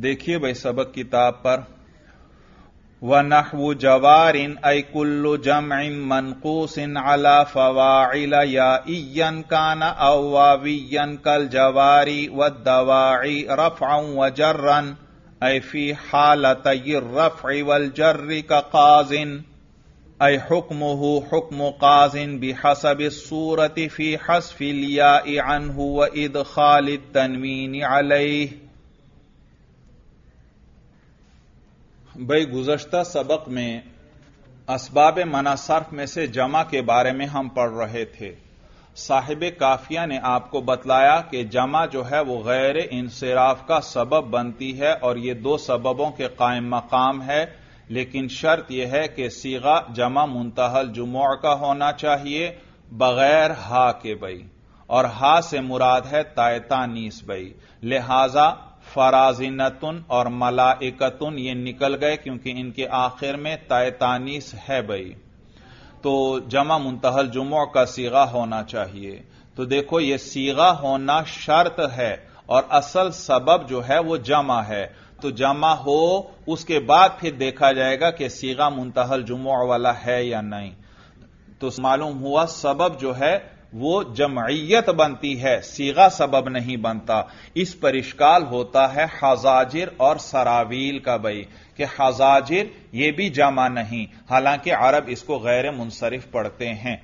देखिए भाई सबक किताब पर व नहव जवारिन ऐ कुल्लु जम मनकूसिन अला फवाइल या इयन कान अवावियन कल जवारी व दवाई रफाउ व जर्रन ऐ फी हालत रफ वल जर्री का काजिन أي حكمه حكم قاز بحسب الصورة في حذف الياء عنه وإدخال التنوين عليه भाई गुजश्ता सबक में इसबाब मनासर्फ में से जमा के बारे में हम पढ़ रहे थे साहिब काफिया ने आपको बतलाया कि जमा जो है वो गैर इंसराफ का सबब बनती है और ये दो सबबों के कायम मकाम है लेकिन शर्त यह है कि सीगा जमा मुंतहल जुमोर का होना चाहिए बगैर हा के बई और हा से मुराद है तायतानीस बई लिहाजा फराजिनतुन और मलाइकतुन ये निकल गए क्योंकि इनके आखिर में तैतानीस है भाई तो जमा मुंतहल जुमो का सीगा होना चाहिए तो देखो ये सीगा होना शर्त है और असल सबब जो है वो जमा है तो जमा हो उसके बाद फिर देखा जाएगा कि सीगा मुंतहल जुमो वाला है या नहीं तो मालूम हुआ सबब जो है वो जमयत बनती है सीगा सबब नहीं बनता इस पर इश्काल होता है हजाजिर और सरावील का बई कि हजाजिर यह भी जमा नहीं हालांकि अरब इसको गैर मुनसरफ पढ़ते हैं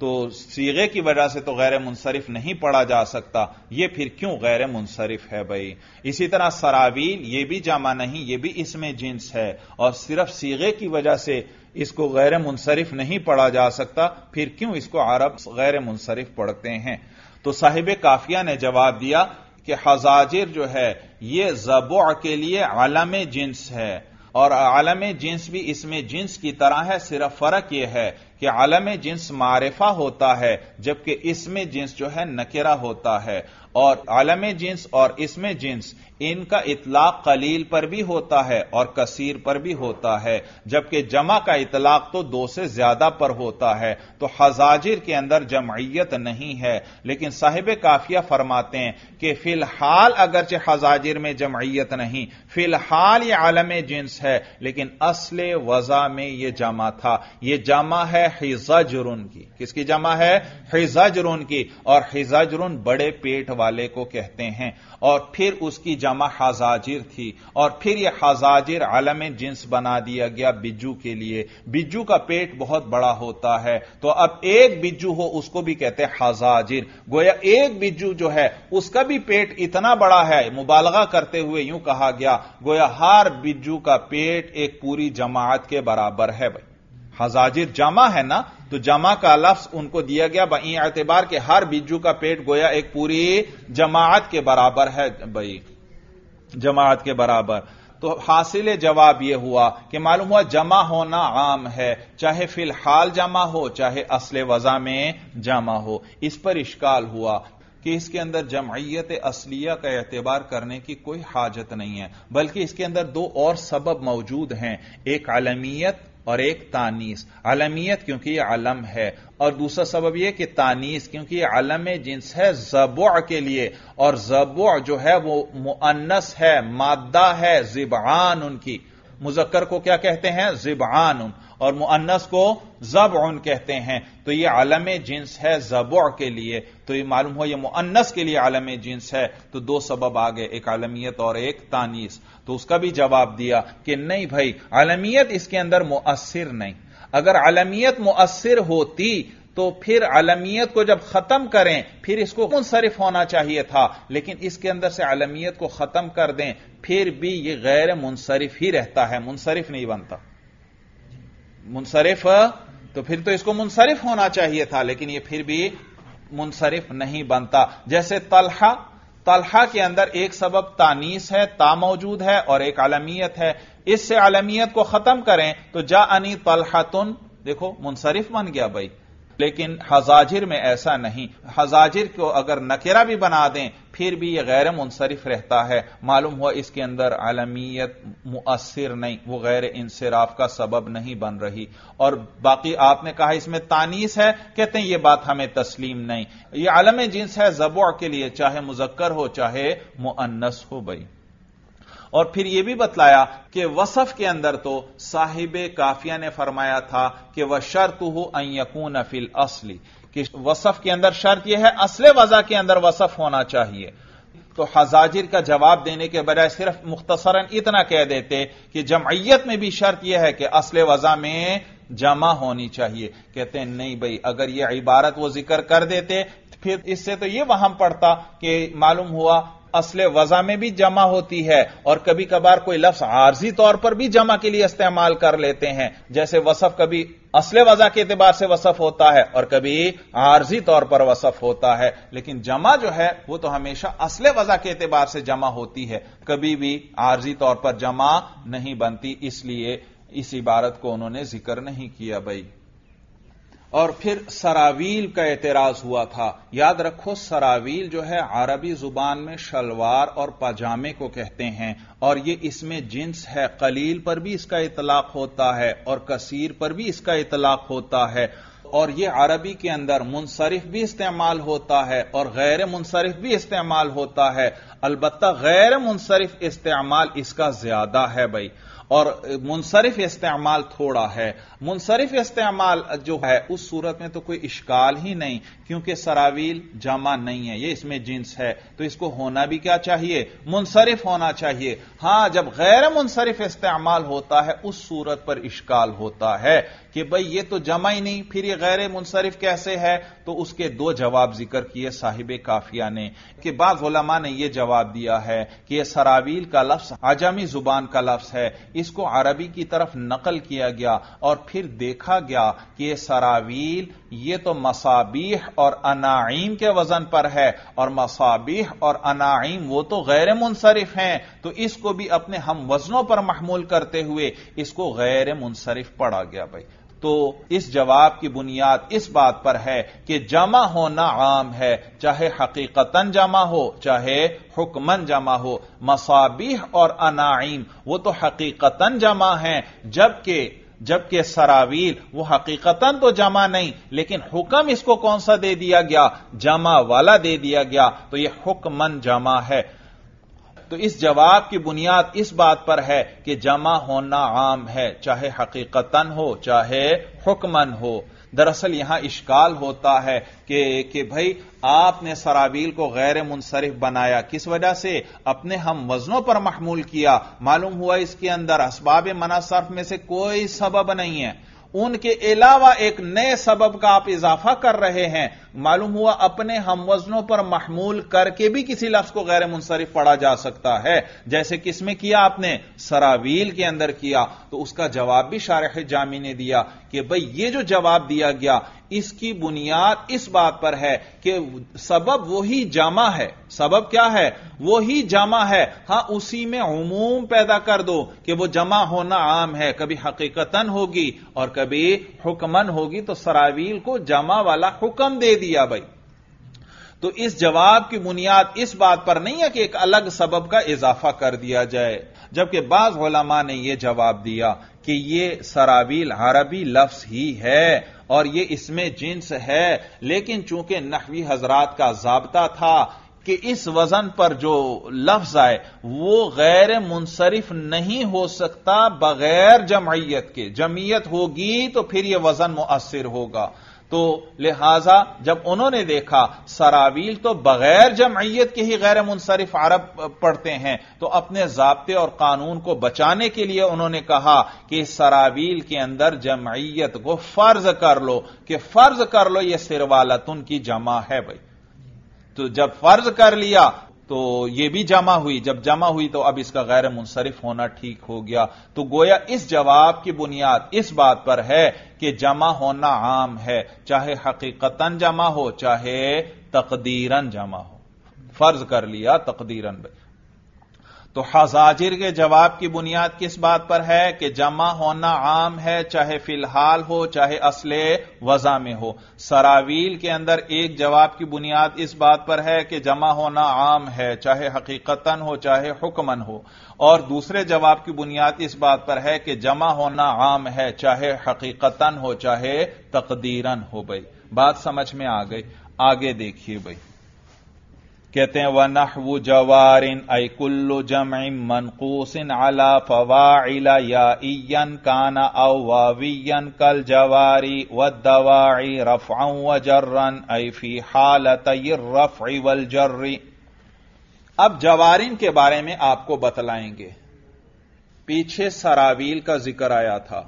तो सीगे की वजह से तो गैर मुनसरफ नहीं पढ़ा जा सकता यह फिर क्यों गैर मुनसरिफ है भाई इसी तरह सरावील यह भी जामा नहीं यह भी इसमें जिन्स है और सिर्फ सीगे की वजह से इसको गैर मुनसरफ नहीं पढ़ा जा सकता फिर क्यों इसको अरब गैर मुनसरफ पढ़ते हैं तो साहिब काफिया ने जवाब दिया कि हजाजिर जो है यह जबो के लिए आलम जिन्स है और आलम जिन्स भी इसमें जिन्स की तरह है सिर्फ फर्क यह है कि आलम जिन्स मारिफा होता है जबकि इसमें जिन्स जो है नकेरा होता है और आलम जिन्स और इसमें जिन्स इनका इतलाक कलील पर भी होता है और कसीर पर भी होता है जबकि जमा का इतलाक तो दो से ज्यादा पर होता है तो हजाजिर के अंदर जमयत नहीं है लेकिन साहिब काफिया फरमाते हैं कि फिलहाल अगरचे हजाजिर में जमयत नहीं फिलहाल यह आलम जिन्स है लेकिन असल वजा में यह जमा था यह जमा है हिजा जुरून की किसकी जमा है हिजा जुरून की और हिजा जुरून बड़े पेट वाले वाले को कहते हैं और फिर उसकी जमा हाजाजिर थी और फिर यह हाजाजिर आलम जिन्स बना दिया गया बिज्जू के लिए बिज्जू का पेट बहुत बड़ा होता है तो अब एक बिज्जू हो उसको भी कहते हैं हाजाजिर गोया एक बिज्जू जो है उसका भी पेट इतना बड़ा है मुबालगा करते हुए यूं कहा गया गोया हर बिज्जू का पेट एक पूरी जमात के बराबर है भाई हजाजिर जमा है ना तो जमा का लफ्ज उनको दिया गया बई एतबार के हर बिज्जू का पेट गोया एक पूरी जमात के बराबर है भाई जमात के बराबर तो हासिल जवाब यह हुआ कि मालूम हुआ जमा होना आम है चाहे फिलहाल जमा हो चाहे असल वजा में जमा हो इस पर इश्काल हुआ कि इसके अंदर जमाइत असलिया का एतबार करने की कोई हाजत नहीं है बल्कि इसके अंदर दो और सबब मौजूद हैं एक आलमियत और एक तानीस अलमियत क्योंकि यह अलम है और दूसरा सबब यह कि तानीस क्योंकि यह अलम जिन्स है जबो के लिए और जबो जो है वो मुअन्नस है मादा है जिबान उनकी मुजक्कर को क्या कहते हैं जिबान उन और मुअन्नस को जब उन कहते हैं तो ये आलम जिन्स है जब के लिए तो ये मालूम हो ये मुअन्नस के लिए आलम जिन्स है तो दो सबब आ गए एक आलमियत और एक तानीस तो उसका भी जवाब दिया कि नहीं भाई आलमियत इसके अंदर मुअसर नहीं अगर आलमियत मुअसर होती तो फिर आलमियत को जब खत्म करें फिर इसको मुनसरफ होना चाहिए था लेकिन इसके अंदर से आलमियत को खत्म कर दें फिर भी यह गैर मुनसरफ ही रहता है मुनसरिफ नहीं बनता मुनसरिफ तो फिर तो इसको मुनसरिफ होना चाहिए था लेकिन यह फिर भी मुनसरिफ नहीं बनता जैसे तलहा तलहा के अंदर एक सबब तानीस है ता मौजूद है और एक आलमियत है इससे आलमियत को खत्म करें तो जा अनी तलहा तुन देखो मुनसरिफ बन गया भाई लेकिन हजाजिर में ऐसा नहीं हजाजिर को अगर नकेरा भी बना दें फिर भी यह गैर मुनसरफ रहता है मालूम हुआ इसके अंदर आलमियत मुसर नहीं वो गैर इंसराफ का सबब नहीं बन रही और बाकी आपने कहा इसमें तानीस है कहते हैं यह बात हमें तस्लीम नहीं यह आलम जिन्स है जबो के लिए चाहे मुजक्कर हो चाहे मुअन्नस हो भाई और फिर यह भी बतलाया कि वसफ के अंदर तो साहिब काफिया ने फरमाया था कि वह शर्त हो अकून फिल असली कि वसफ के अंदर शर्त यह है असले वजह के अंदर वसफ होना चाहिए तो हजाजिर का जवाब देने के बजाय सिर्फ मुख्तसरन इतना कह देते कि जमैयत में भी शर्त यह है कि असल वजह में जमा होनी चाहिए कहते हैं नहीं भाई अगर यह इबारत वो जिक्र कर देते फिर इससे तो यह वहां पड़ता कि मालूम हुआ असले वजा में भी जमा होती है और कभी कभार कोई लफ्ज आर्जी तौर पर भी जमा के लिए इस्तेमाल कर लेते हैं जैसे वसफ कभी असले वजा के एतबार से वसफ होता है और कभी आर्जी तौर पर वसफ होता है लेकिन जमा जो है वो तो हमेशा असले वजा के एतबार से जमा होती है कभी भी आर्जी तौर पर जमा नहीं बनती इसलिए इस इबारत को उन्होंने जिक्र नहीं किया भाई और फिर सरावील का एतराज हुआ था याद रखो सरावील जो है अरबी जुबान में शलवार और पजामे को कहते हैं और ये इसमें जिन्स है कलील पर भी इसका इतलाक होता है और कसीर पर भी इसका इतलाक होता है और ये अरबी के अंदर मुनसरफ भी इस्तेमाल होता है और गैर मुनसरफ भी इस्तेमाल होता है अलबत्ता गैर मुनसरफ इस्तेमाल इसका ज्यादा है भाई और मुनसरफ इस्तेमाल थोड़ा है मुनसरफ इस्तेमाल जो है उस सूरत में तो कोई इश्काल ही नहीं क्योंकि सरावील जमा नहीं है ये इसमें जींस है तो इसको होना भी क्या चाहिए मुनसरफ होना चाहिए हां जब गैर मुनसरफ इस्तेमाल होता है उस सूरत पर इश्काल होता है कि भाई ये तो जमा ही नहीं फिर ये गैर मुनसरफ कैसे है तो उसके दो जवाब जिक्र किए साहिब काफिया ने कि बाद ने यह जवाब दिया है कि यह सरावील का लफ्स आजमी जुबान का लफ्स है इसको अरबी की तरफ नकल किया गया और फिर देखा गया कि यह सरावील ये तो मसाबीह और अनाइम के वजन पर है और मसाबीह और अनाइम वो तो गैर मुनसरफ हैं तो इसको भी अपने हम वजनों पर महमूल करते हुए इसको गैर मुनसरफ पढ़ा गया भाई तो इस जवाब की बुनियाद इस बात पर है कि जमा होना आम है चाहे हकीकतन जमा हो चाहे हुक्मन जमा हो मसाबिह और अनाइम वो तो हकीकतन जमा है जबकि जबकि सरावील वो हकीकतन तो जमा नहीं लेकिन हुक्म इसको कौन सा दे दिया गया जमा वाला दे दिया गया तो यह हुक्मन जमा है तो इस जवाब की बुनियाद इस बात पर है कि जमा होना आम है चाहे हकीकतन हो चाहे हुक्मन हो दरअसल यहां इश्काल होता है कि कि भाई आपने सराबील को गैर मुनसरफ बनाया किस वजह से अपने हम वजनों पर महमूल किया मालूम हुआ इसके अंदर असबाब मनासरफ में से कोई सबब नहीं है उनके अलावा एक नए सबब का आप इजाफा कर रहे हैं मालूम हुआ अपने हम वजनों पर महमूल करके भी किसी लफ्ज को गैर मुनसरफ पढ़ा जा सकता है जैसे किसमें किया आपने सरावील के अंदर किया तो उसका जवाब भी शारह जामी ने दिया कि भाई ये जो जवाब दिया गया इसकी बुनियाद इस बात पर है कि सबब वही जामा है सबब क्या है वो ही जमा है हां उसी में उमूम पैदा कर दो कि वह जमा होना आम है कभी हकीकतन होगी और कभी हुक्मन होगी तो सरावील को जमा वाला हुक्म दे दिया भाई तो इस जवाब की बुनियाद इस बात पर नहीं है कि एक अलग सबब का इजाफा कर दिया जाए जबकि बाज ओलमा ने यह जवाब दिया कि यह सरावील अरबी लफ्ज ही है और यह इसमें जिन्स है लेकिन चूंकि नहवी हजरात का जाबता था कि इस वजन पर जो लफ्ज आए वो गैर मुंसरिफ नहीं हो सकता बगैर जमयत के जमीयत होगी तो फिर यह वजन मुअसर होगा तो लिहाजा जब उन्होंने देखा सरावील तो बगैर जमयत के ही गैर मुनसरफ अरब पढ़ते हैं तो अपने जबते और कानून को बचाने के लिए उन्होंने कहा कि सरावील के अंदर जमयत को फर्ज कर लो कि फर्ज कर लो यह सिरवालत उनकी जमा है भाई तो जब फर्ज कर लिया तो ये भी जमा हुई जब जमा हुई तो अब इसका गैर मुनसरिफ होना ठीक हो गया तो गोया इस जवाब की बुनियाद इस बात पर है कि जमा होना आम है चाहे हकीकतन जमा हो चाहे तकदीरन जमा हो फर्ज कर लिया तकदीरन तो हजाजिर के जवाब की बुनियाद किस बात पर है कि जमा होना आम है चाहे फिलहाल हो चाहे असले वजा में हो सरावील के अंदर एक जवाब की बुनियाद इस बात पर है कि जमा होना आम है चाहे हकीकतन हो चाहे हुक्मन हो और दूसरे जवाब की बुनियाद इस बात पर है कि जमा होना आम है चाहे हकीकतन हो चाहे तकदीरन हो भाई बात समझ में आ गई आगे देखिए भाई कहते हैं नहवु जवारिन ऐ कुल्लु जमइम मनकूसिन अला फवाइला या इन काना वावियन कल जवारी व दवाई रफा व जर्रन ऐ फी हालत रफ वल जर्री अब जवारिन के बारे में आपको बतलाएंगे पीछे सरावील का जिक्र आया था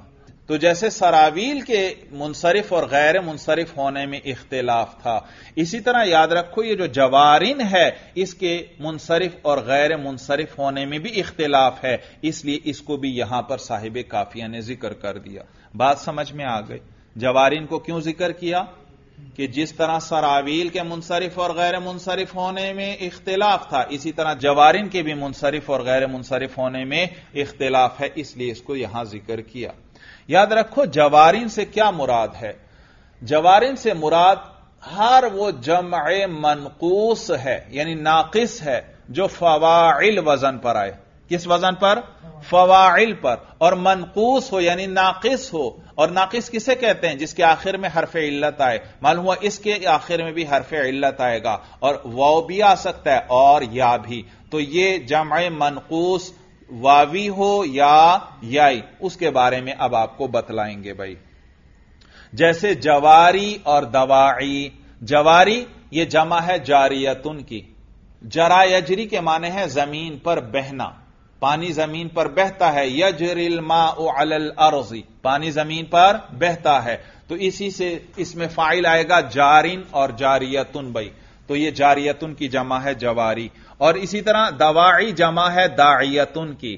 तो जैसे सरावील के मुंसरफ और गैर मुंसरफ होने में इख्तलाफ था इसी तरह याद रखो ये जो जवारिन है इसके मुंसरफ और गैर मुंसरफ होने में भी इख्तलाफ है इसलिए इसको भी यहां पर साहिब काफिया ने जिक्र कर दिया बात समझ में आ गई जवारिन को क्यों जिक्र किया कि जिस तरह सरावील के मुनसरफ और गैर मुनसरफ होने में इख्तलाफ था इसी तरह जवारिन के भी मुनसरफ और गैर मुनसरफ होने में इख्तलाफ है इसलिए इसको यहां जिक्र किया याद रखो जवारिन से क्या मुराद है जवारिन से मुराद हर वो जमा मनकूस है यानी नाकिस है जो फवाइल वजन पर आए किस वजन पर फवाइल पर और मनकूस हो यानी नाकिस हो और नाकिस किसे कहते हैं जिसके आखिर में हरफ इल्लत आए मालूम हुआ इसके आखिर में भी हरफ इल्लत आएगा और वो भी आ सकता है और या भी तो ये जमा मनकूस वावी हो या याई उसके बारे में अब आपको बतलाएंगे भाई जैसे जवारी और दवाई जवारी यह जमा है जारियतुन की जरा यजरी के माने हैं जमीन पर बहना पानी जमीन पर बहता है यजरिल मा अल अर्जी पानी जमीन पर बहता है तो इसी से इसमें फाइल आएगा जारिन और जारियतुन भाई तो यह जारियतुन की जमा है जवारी और इसी तरह दवाई जमा है दाइयतुन की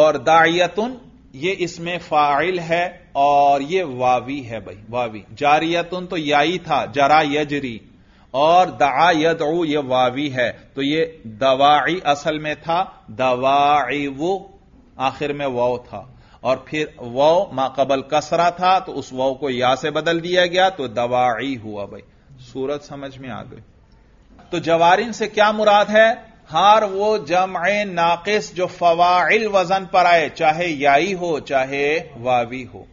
और दाइयतुन ये इसमें फाइल है और ये वावी है भाई वावी जारियतुन तो याई था जरा यजरी और दआ यदऊ ये वावी है तो ये दवाई असल में था दवाई वो आखिर में वो था और फिर वो माकबल कसरा था तो उस वो को या से बदल दिया गया तो दवाई हुआ भाई सूरत समझ में आ गई तो जवारिन से क्या मुराद है हार वो जम नाकिस जो फवाइल वजन पर आए चाहे याई हो चाहे वावी हो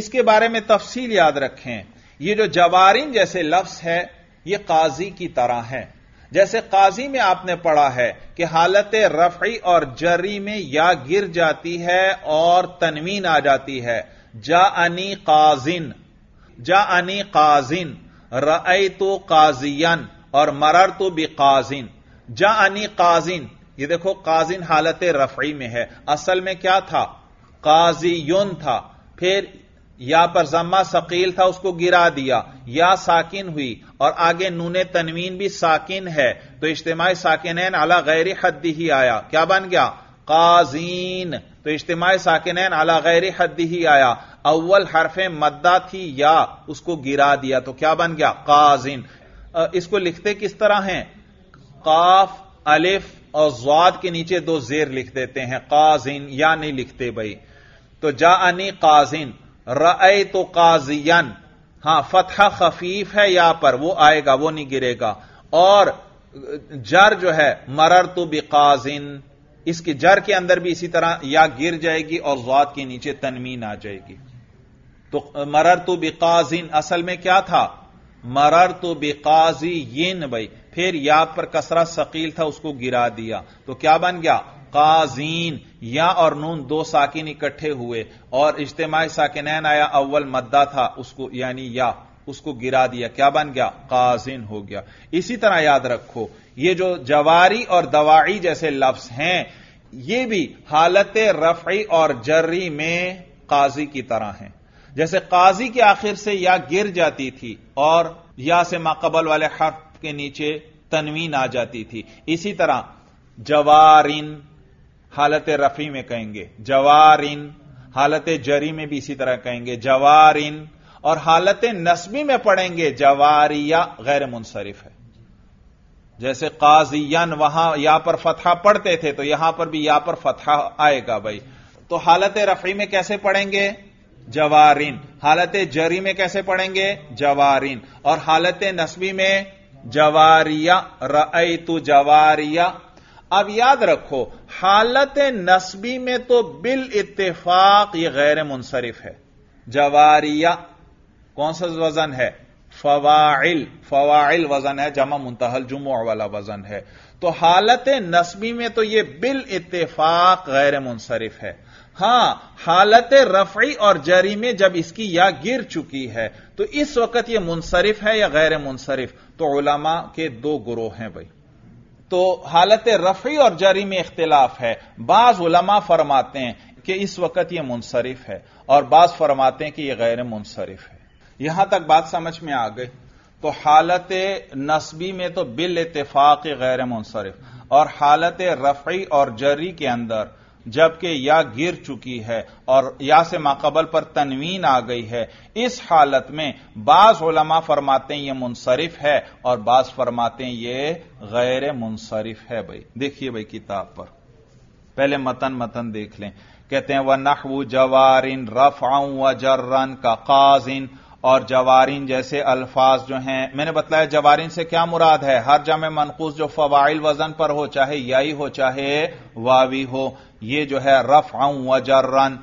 इसके बारे में तफसील याद रखें ये जो जवारिन जैसे लफ्स है ये काजी की तरह है जैसे काजी में आपने पढ़ा है कि हालत रफी और जरी में या गिर जाती है और तनवीन आ जाती है जा अनी काजिन जा अनी काजिन रई तो काजियन और मरर तो बिकाजिन अनी काजिन ये देखो काजिन हालत रफी में है असल में क्या था काजीयुन था फिर या पर जम्मा शकील था उसको गिरा दिया या साकिन हुई और आगे नून तनवीन भी साकिन है तो इज्तमाही साकिन अला गैर हद्दी ही आया क्या बन गया काजीन तो इज्तम साकिन अला गैर हद ही आया अव्वल हरफे मद्दा थी या उसको गिरा दिया तो क्या बन गया काजिन इसको लिखते किस तरह हैं काफ अलिफ और जवाद के नीचे दो जेर लिख देते हैं काजिन या नहीं लिखते भाई तो जा अनी काजिन रे तो काजियन हां फतहा खफीफ है या पर वो आएगा वो नहीं गिरेगा और जर जो है मरर तो बिकाजिन इसकी जर के अंदर भी इसी तरह या गिर जाएगी और जवात के नीचे तनमीन आ जाएगी तो मरर तो बेकाजिन असल में क्या था मरर तो बेकाजी येन भाई फिर या पर कसरा शकील था उसको गिरा दिया तो क्या बन गया काजीन या और नून दो साकिन इकट्ठे हुए और इज्तमाही साकिनैन आया अव्वल मद्दा था उसको यानी या उसको गिरा दिया क्या बन गया काजिन हो गया इसी तरह याद रखो ये जो जवारी और दवाई जैसे लफ्ज हैं ये भी हालत रफी और जर्री में काजी की तरह हैं जैसे काजी के आखिर से या गिर जाती थी और या से माकबल वाले हर्फ के नीचे तनवीन आ जाती थी इसी तरह जवारिन हालत रफी में कहेंगे जवारिन हालत जरी में भी इसी तरह कहेंगे जवारिन और हालत नस्बी में पढ़ेंगे जवारिया गैर मुनसरिफ है जैसे काजियन वहां या पर फतहा पढ़ते थे तो यहां पर भी या पर फतहा आएगा भाई तो हालत रफी में कैसे पढ़ेंगे जवारिन हालत जरी में कैसे पढ़ेंगे जवारिन और हालत नस्बी में जवारिया रई तु जवारिया अब याद रखो हालत नस्बी में तो बिल इतफाक यह गैर मुनसरिफ है जवारिया कौन सा वजन है फवाइल फवाइल वजन है जमा मुंतहल जुमो वाला वजन है तो हालत नस्बी में तो यह बिल इतफाक गैर मुनसरफ है हां हालत रफी और जरी में जब इसकी या गिर चुकी है तो इस वक्त यह मुनसरफ है या गैर मुनसरफ तो उलमा के दो ग्रोह हैं भाई तो हालत रफी और जरी में इख्तलाफ है बाज उलमा फरमाते हैं कि इस वक्त यह मुनसरफ है और बाज फरमाते हैं कि यह गैर मुनसरफ है यहां तक बात समझ में आ गई तो हालत नस्बी में तो बिल इतफाक गैर मुनसरफ और हालत रफ़ी और जरी के अंदर जबकि या गिर चुकी है और या से माकबल पर तनवीन आ गई है इस हालत में बाज फरमाते हैं ये मुनसरफ है और बाज फरमाते हैं ये गैर मुनसरफ है भाई देखिए भाई किताब पर पहले मतन मतन देख लें कहते हैं वह नहू जवारिन आऊ व जर्रन का काजिन और जवारीन जैसे अल्फाज जो हैं मैंने बताया जवारीन से क्या मुराद है हर जमे मनकूस जो फवाइल वजन पर हो चाहे याई हो चाहे वावी हो ये जो है रफ व जर्रन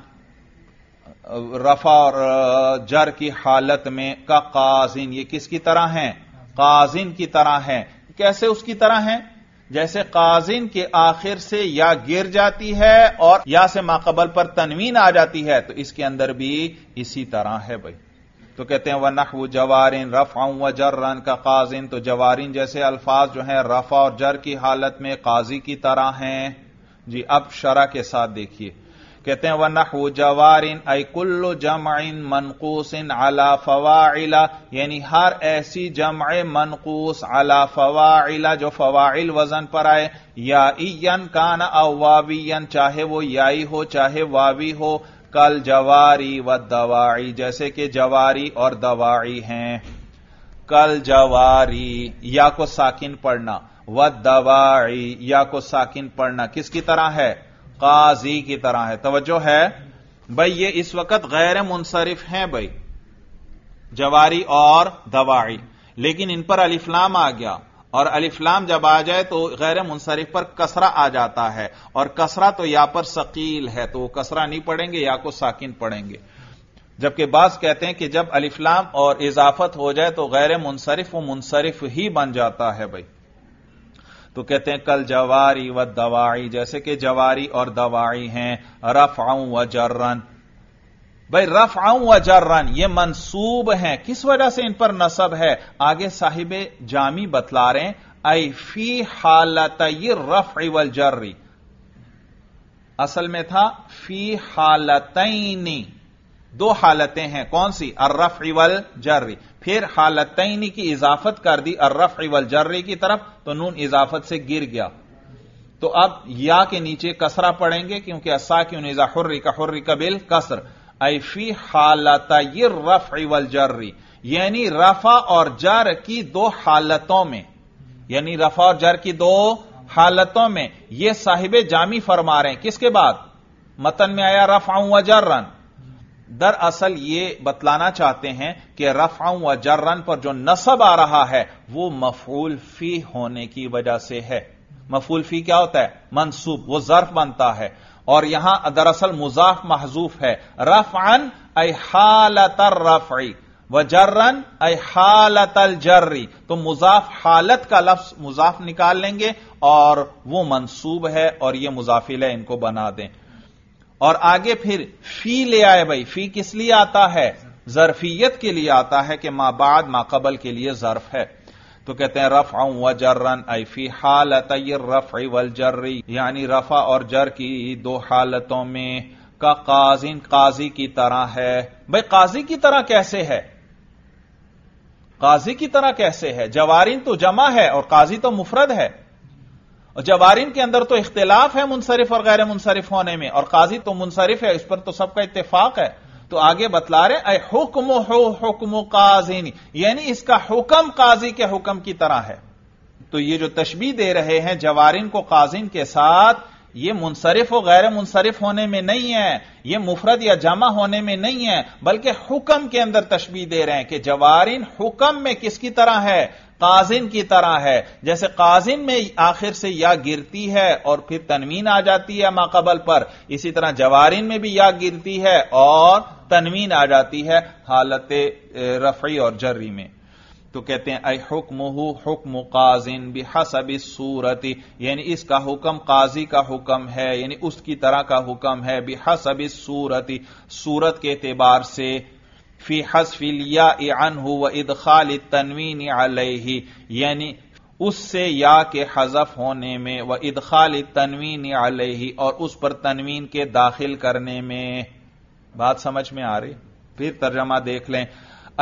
रफा और जर की हालत में का काजिन ये किसकी तरह है काजिन की तरह है कैसे उसकी तरह है जैसे काजिन के आखिर से या गिर जाती है और या से माकबल पर तनवीन आ जाती है तो इसके अंदर भी इसी तरह है भाई तो कहते हैं वह व जवारिन रफ़ा व जर्रन का काजिन तो जवारिन जैसे अल्फाज जो हैं रफ़ा और जर की हालत में काजी की तरह हैं जी अब शरा के साथ देखिए कहते हैं वह व जवारिन अकुल्ल मनकूस मनकूसिन अला फवाइला यानी हर ऐसी जमाए मनकूस अला फवाइला जो फवाइल वजन पर आए या कान अवावीन चाहे वो याई हो चाहे वावी हो कल जवारी व दवाई जैसे कि जवारी और दवाई हैं कल जवारी या को साकिन पढ़ना व दवाई या को साकिन पढ़ना किसकी तरह है काजी की तरह है तवज्जो है भाई ये इस वक्त गैर मुनसरिफ हैं भाई जवारी और दवाई लेकिन इन पर अलिफ्लाम आ गया और अलिफ्लाम जब आ जाए तो गैर मुनसरफ पर कसरा आ जाता है और कसरा तो या पर शकील है तो वो कसरा नहीं पड़ेंगे या को साकिन पड़ेंगे जबकि बास कहते हैं कि जब अलिफ्लाम और इजाफत हो जाए तो गैर मुनसरफ वो मुनसरफ ही बन जाता है भाई तो कहते हैं कल जवारी व दवाई जैसे कि जवारी और दवाई हैं रफाऊ व जर्रन भाई रफ व जर्रन ये मनसूब है किस वजह से इन पर नसब है आगे साहिब जामी बतला रहे आई फी हालत ये रफ इवल जर्री असल में था फी हालतनी दो हालतें हैं कौन सी अर्रफ इवल जर्री फिर हालतनी की इजाफत कर दी अर्रफ इवल जर्री की तरफ तो नून इजाफत से गिर गया तो अब या के नीचे कसरा पड़ेंगे क्योंकि असा की निजा हुर्री का हुर्री कबिल कसर ऐफी हालत ये रफ वल जर्री यानी रफा और जर की दो हालतों में यानी रफा और जर की दो हालतों में यह साहिब जामी फरमा रहे हैं किसके बाद मतन में आया रफाऊ व जर्रन दरअसल ये बतलाना चाहते हैं कि रफाऊ व जर्रन पर जो नसब आ रहा है वो मफूल फी होने की वजह से है मफूल फी क्या होता है मनसूब वो जर्फ बनता है और यहां दरअसल मुजाफ महजूफ है रफअन ए हालत रफई व जर्रन ए हालत जर्री तो मुजाफ हालत का लफ्ज मुजाफ निकाल लेंगे और वो मंसूब है और ये मुजाफिल है इनको बना दें और आगे फिर फी ले आए भाई फी किस लिए आता है जरफियत के लिए आता है कि मां बाद माकबल के लिए जर्फ है तो कहते हैं रफ व जर्रन ऐफी हालत रफ वल जर्री यानी रफा और जर की दो हालतों में का काजिन काजी की तरह है भाई काजी की तरह कैसे है काजी की तरह कैसे है जवारिन तो जमा है और काजी तो मुफरद है और जवारिन के अंदर तो इख्तलाफ है मुनसरिफ और गैर मुनसरफ होने में और काजी तो मुनसरफ है इस पर तो सबका इतफाक है तो आगे बतला रहे हुक्म हो हुक्म काजिन यानी इसका हुक्म काजी के हुक्म की तरह है तो ये जो तशबी दे रहे हैं जवारिन को काजिन के साथ ये मुनसरफ और गैर मुनसरफ होने में नहीं है ये मुफरत या जमा होने में नहीं है बल्कि हुक्म के अंदर तशबी दे रहे हैं कि जवारिन हुक्म में किसकी तरह है काजिन की तरह है जैसे काजिन में आखिर से या गिरती है और फिर तनवीन आ जाती है माकबल पर इसी तरह जवारिन में भी या गिरती है और तनवीन आ जाती है हालत रफी और जर्री में तो कहते हैं अय हुक्म हुक्म काजिन बिहसब सूरत यानी इसका हुक्म काजी का हुक्म है यानी उसकी तरह का हुक्म है बिहसब सूरत सूरत के एतबार से फी हसफिल हसफिलिया अन व इदखाल तनवीन अलही यानी उससे या के हजफ होने में व इदखाल तनवीन अलही और उस पर तनवीन के दाखिल करने में बात समझ में आ रही फिर तर्जमा देख लें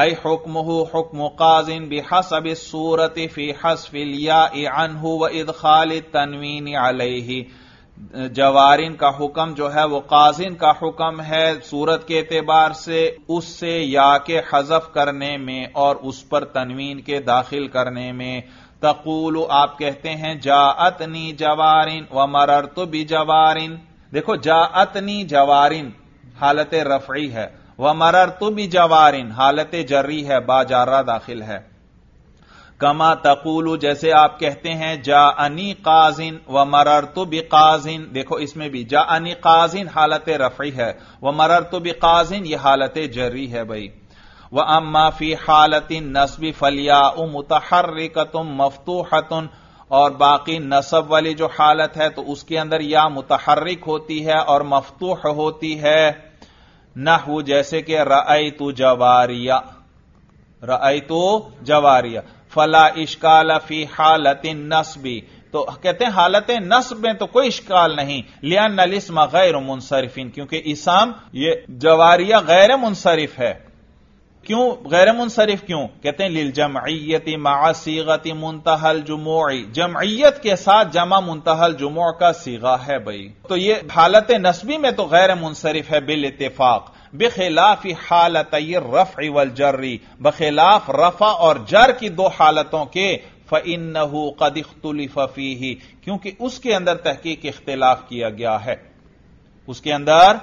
अय हुक्म हुक्म काजिन अब सूरत फी हसफिल हसफिलिया अन व इदखाल तनवीन अलही जवारिन का हुक्म जो है वो काजिन का हुक्म है सूरत के एतबार से उससे या के हजफ करने में और उस पर तनवीन के दाखिल करने में तकूल आप कहते हैं जाअतनी जवारिन व मरर तो भी जवारीन देखो जाअतनी जवारिन हालत रफी है व मरर तो भी जवारीन हालत जर्री है बाजारा दाखिल है कमा तकूलू जैसे आप कहते हैं जा अनी काजिन व मरर तो बि काजिन देखो इसमें भी जा अनी काजिन हालत रफी है व मरर तो बि काजिन यह हालत जर्री है भाई व अम्मा फी हालतिन नस्बी फलिया मतहर्रिकतुम मफतूहतुन और बाकी नसब वाली जो हालत है तो उसके अंदर या मुतहर्रिक होती है और मफतूह होती है नहू जैसे कि रई तो जवारिया रई तो जवारिया फला इश्काल फी हालत नस्बी तो कहते हैं हालत नस्ब में तो कोई इश्काल नहीं लिया नलिस्म गैर मुनसरिफिन क्योंकि इसाम ये जवारिया गैर मुनसरिफ है क्यों गैर मुनसरफ क्यों कहते हैं लिल जमयती मासीगति मुंतहल जुमोई जमयत के साथ जमा मुंतहल जुमो का सीगा है भाई तो ये हालत नस्बी में तो गैर मुनसरिफ है बिल इतफाक बेखिलाफ हालत रफ इवल जर्री बखिलाफ रफा और जर की दो हालतों के फ़िन फी ही क्योंकि उसके अंदर तहकीक इख्तलाफ किया गया है उसके अंदर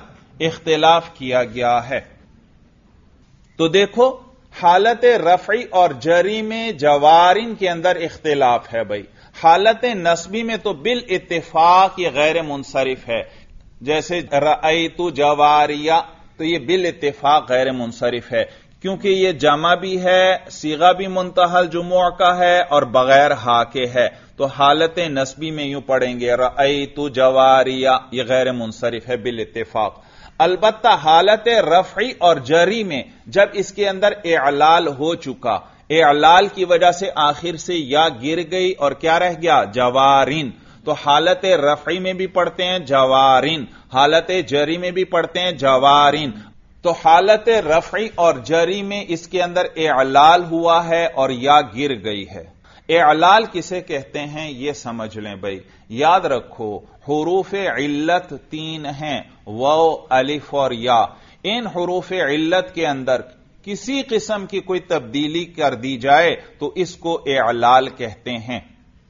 इख्तलाफ किया गया है तो देखो हालत रफी और जरी में जवारिन के अंदर इख्तलाफ है भाई हालत नस्बी में तो बिल इतफाक ये गैर मुनसरिफ है जैसे रई तू जवारिया तो यह बिल इतफाक गैर मुनसरफ है क्योंकि यह जमा भी है सीगा भी मुंतहल जुमुआ का है और बगैर हा के है तो हालत नस्बी में यूं पढ़ेंगे रई तो जवारिया यह गैर मुनसरफ है बिल इतफाक अलबत् हालत रफी और जरी में जब इसके अंदर एलाल हो चुका एलाल की वजह से आखिर से या गिर गई और क्या रह गया जवारिन तो हालत रफी में भी पढ़ते हैं जवारिन हालत जरी में भी पढ़ते हैं जवारिन तो हालत रफी और जरी में इसके अंदर एलाल हुआ है और या गिर गई है एलाल किसे कहते हैं यह समझ लें भाई याद रखो हरूफ इल्लत तीन हैं वो अलिफ और या इन हरूफ इल्लत के अंदर किसी किस्म की कोई तब्दीली कर दी जाए तो इसको एलाल कहते हैं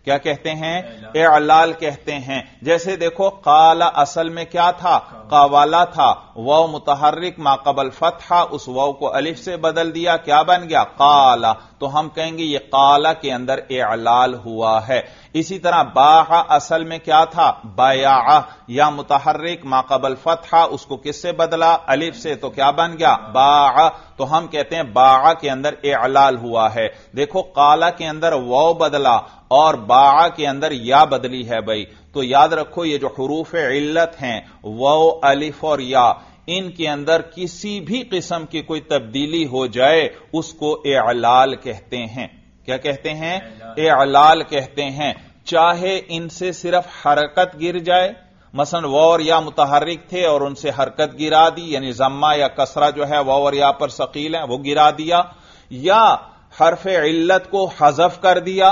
क्या कहते हैं अलाल कहते हैं जैसे देखो काला असल में क्या था कावाला था वो मुतहर्रिक माकबल फतहा उस वाव को अलिफ से बदल दिया क्या बन गया काला तो हम कहेंगे ये काला के अंदर एलाल हुआ है इसी तरह बाह असल में क्या था बाया या मुतहर्रिक माकबल फतहा उसको किससे बदला अलिफ से तो क्या बन गया बा तो हम कहते हैं बा के अंदर एलाल हुआ है देखो काला के अंदर वो बदला और बा के अंदर या बदली है भाई तो याद रखो ये जो हरूफ इल्लत हैं वो अलिफ और या इनके अंदर किसी भी किस्म की कोई तब्दीली हो जाए उसको एलाल कहते हैं क्या कहते हैं एलाल कहते हैं चाहे इनसे सिर्फ हरकत गिर जाए मसन वौर या मुतहरिक थे और उनसे हरकत गिरा दी यानी जम्मा या कसरा जो है वौर या पर शकील है वो गिरा दिया या हरफ इल्लत को हजफ कर दिया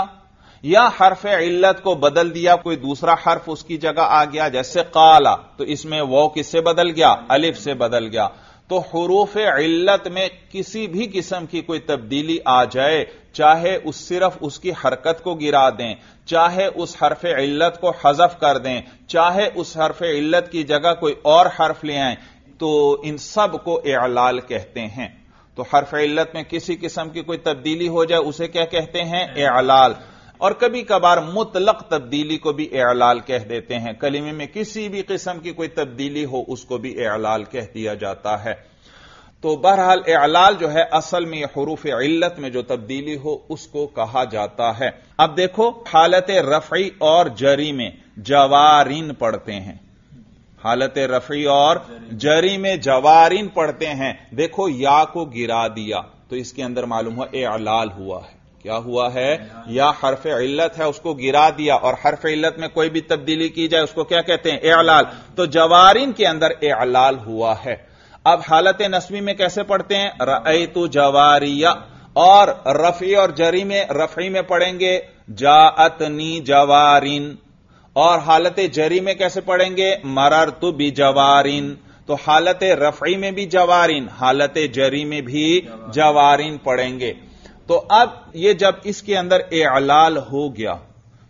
या हर्फ इल्लत को बदल दिया कोई दूसरा हर्फ उसकी जगह आ गया जैसे काला तो इसमें वो किससे बदल गया अलिफ से बदल गया तो हरूफ इल्लत में किसी भी किस्म की कोई तब्दीली आ जाए चाहे उस सिर्फ उसकी हरकत को गिरा दें चाहे उस हर्फ इल्लत को हजफ कर दें चाहे उस हर्फ इल्लत की जगह कोई और हर्फ ले आए तो इन सब को एलाल कहते हैं तो हर्फ इल्लत में किसी किस्म की कोई तब्दीली हो जाए उसे क्या कहते हैं एलाल और कभी कभार मुतलक तब्दीली को भी एलाल कह देते हैं कलीमे में किसी भी किस्म की कोई तब्दीली हो उसको भी एलाल कह दिया जाता है तो बहरहाल एलाल जो है असल में हरूफ इल्लत में जो तब्दीली हो उसको कहा जाता है अब देखो हालत रफ़ी और जरी में जवारिन पढ़ते हैं हालत रफ़ी और जरी में जवारिन पढ़ते हैं देखो या को गिरा दिया तो इसके अंदर मालूम हुआ एलाल हुआ है क्या हुआ है या हरफ इल्लत है उसको गिरा दिया और हरफ इल्लत में कोई भी तब्दीली की जाए उसको क्या कहते हैं एलाल तो जवारिन के अंदर एलाल हुआ है अब हालत नस्मी में कैसे पढ़ते हैं रई तो जवारिया और रफी और जरी में रफी में पढ़ेंगे जातनी जवारिन और हालत जरी में कैसे पढ़ेंगे मरर तु बी जवारिन तो हालत रफी में भी जवारिन हालत जरी में भी जवारिन पढ़ेंगे तो अब यह जब इसके अंदर एलाल हो गया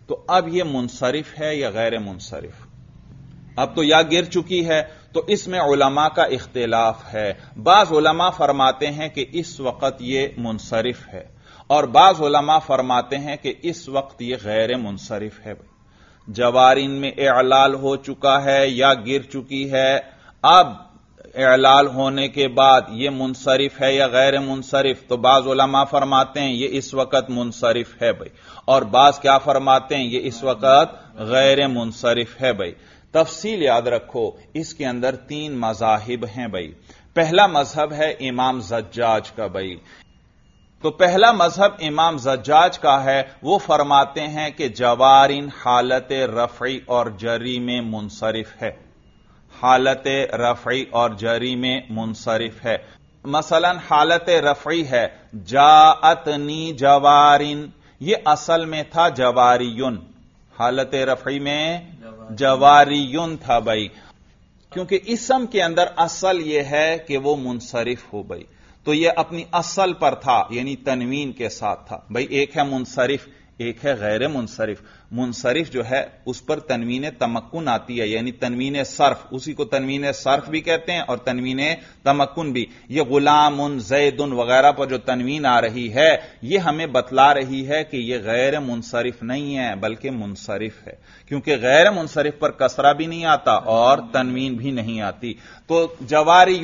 तो अब यह मुनसरिफ है या गैर मुनसरिफ अब तो या गिर चुकी है तो इसमें उलमा का इख्तलाफ है बाज उलमा फरमाते हैं कि इस वक्त यह मुनसरिफ है और बाज उलमा फरमाते हैं कि इस वक्त यह गैर मुनसरिफ है जवारिन में एलाल हो चुका है या गिर चुकी है अब एलाल होने के बाद ये मुनसरफ है या गैर मुनसरफ तो बाज उलमा फरमाते हैं ये इस वक्त मुनसरफ है भाई और बाज क्या फरमाते हैं ये इस वक्त गैर मुनसरफ है भाई तफसील याद रखो इसके अंदर तीन मजाहिब हैं भाई पहला मजहब है इमाम जज्जाज का भाई तो पहला मजहब इमाम जज्जाज का है वो फरमाते हैं कि जवार इन हालत रफ़ी और जरी में मुनसरफ है हालत रफई और जरी में मुंसरिफ है मसलन हालत रफ़ी है जातनी जवारिन यह असल में था जवारीयुन हालत रफ़ी में जवारीयुन था भाई क्योंकि इसम के अंदर असल यह है कि वो मुनसरफ हो गई तो यह अपनी असल पर था यानी तनवीन के साथ था भाई एक है मुनसरफ एक है गैर मुनसरफ मुनसरफ जो है उस पर तनवीन तमक्न आती है यानी तनवीन सर्फ उसी को तनवीन सर्फ भी कहते हैं और तनवीन तमक्न भी यह गुलाम उन जैद उन वगैरह पर जो तनवीन आ रही है यह हमें बतला रही है कि यह गैर मुनसरफ नहीं है बल्कि मुनसरफ है क्योंकि गैर मुनसरफ पर कसरा भी नहीं आता और तनवीन भी नहीं आती तो जवारी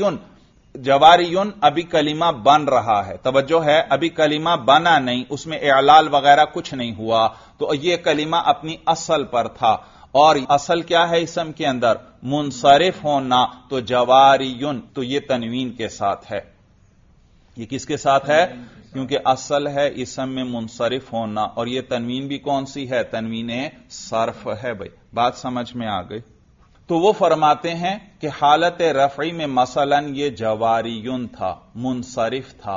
जवारीयुन अभी कलीमा बन रहा है तवज्जो है अभी कलीमा बना नहीं उसमें एलाल वगैरह कुछ नहीं हुआ तो यह कलीमा अपनी असल पर था और असल क्या है इसम के अंदर मुंसरिफ होना तो जवारीयुन तो यह तनवीन के साथ है ये किसके साथ है क्योंकि असल है इसम में मुंसरिफ होना और यह तनवीन भी कौन सी है तनवीन सर्फ है भाई बात समझ में आ गई तो वो फरमाते हैं कि हालत रफई में मसलन ये जवारीयुन था मुनसरिफ था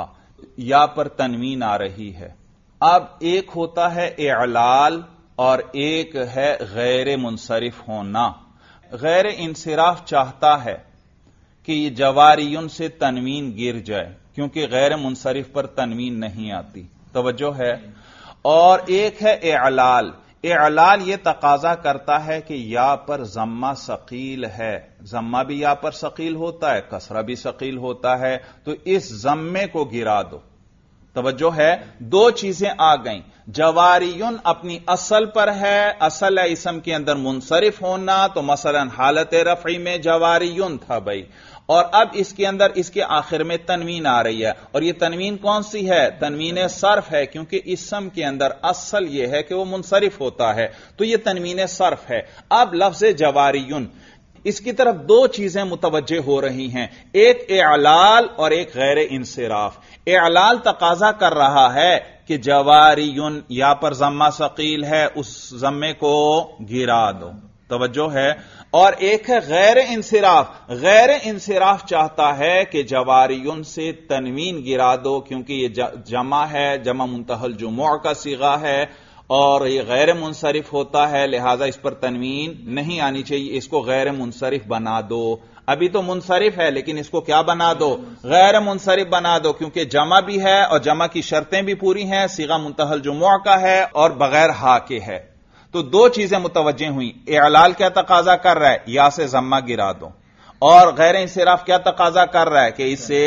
या पर तनवीन आ रही है अब एक होता है एलाल और एक है गैर मुनसरिफ होना गैर इंसराफ चाहता है कि ये जवारीयुन से तनवीन गिर जाए क्योंकि गैर मुनसरिफ पर तनवीन नहीं आती तोज्जो है और एक है एलाल एलान यह तकाजा करता है कि या पर जम्मा शकील है जम्मा भी या पर शकील होता है कसरा भी शकील होता है तो इस जम्मे को गिरा दो तवज्जो है दो चीजें आ गई जवारीयुन अपनी असल पर है असल है इसम के अंदर मुनसरफ होना तो मसलन हालत रफी में जवारीयुन था भाई और अब इसके अंदर इसके आखिर में तनवीन आ रही है और यह तनवीन कौन सी है तनवीन सर्फ है क्योंकि इसम के अंदर असल यह है कि वह मुनसरिफ होता है तो यह तनवीन सर्फ है अब लफ्ज जवारीयुन इसकी तरफ दो चीजें मुतवजह हो रही हैं एक एलाल और एक गैर इंसराफ एलाल तकाजा कर रहा है कि जवारीयुन या पर जम्मा शकील है उस जम्मे को गिरा दो तवज्जो है और एक है गैर इंसराफ गैर इंसराफ चाहता है कि जवारीन से तनवीन गिरा दो क्योंकि यह जमा है जमा मुंतहल जुमा का सिगा है और यह गैर मुंसरफ होता है लिहाजा इस पर तनवीन नहीं आनी चाहिए इसको गैर मुनसरफ बना दो अभी तो मुंसरफ है लेकिन इसको क्या बना दो गैर मुंसरफ बना दो क्योंकि जमा भी है और जमा की शर्तें भी पूरी हैं सिगा मुंतहल जुमा का है और बगैर हा के है तो दो चीजें मुतवजह हुई एलाल क्या तकाजा कर रहा है या से जम्मा गिरा दो और गैर इंसराफ क्या तकाजा कर रहा है कि इसे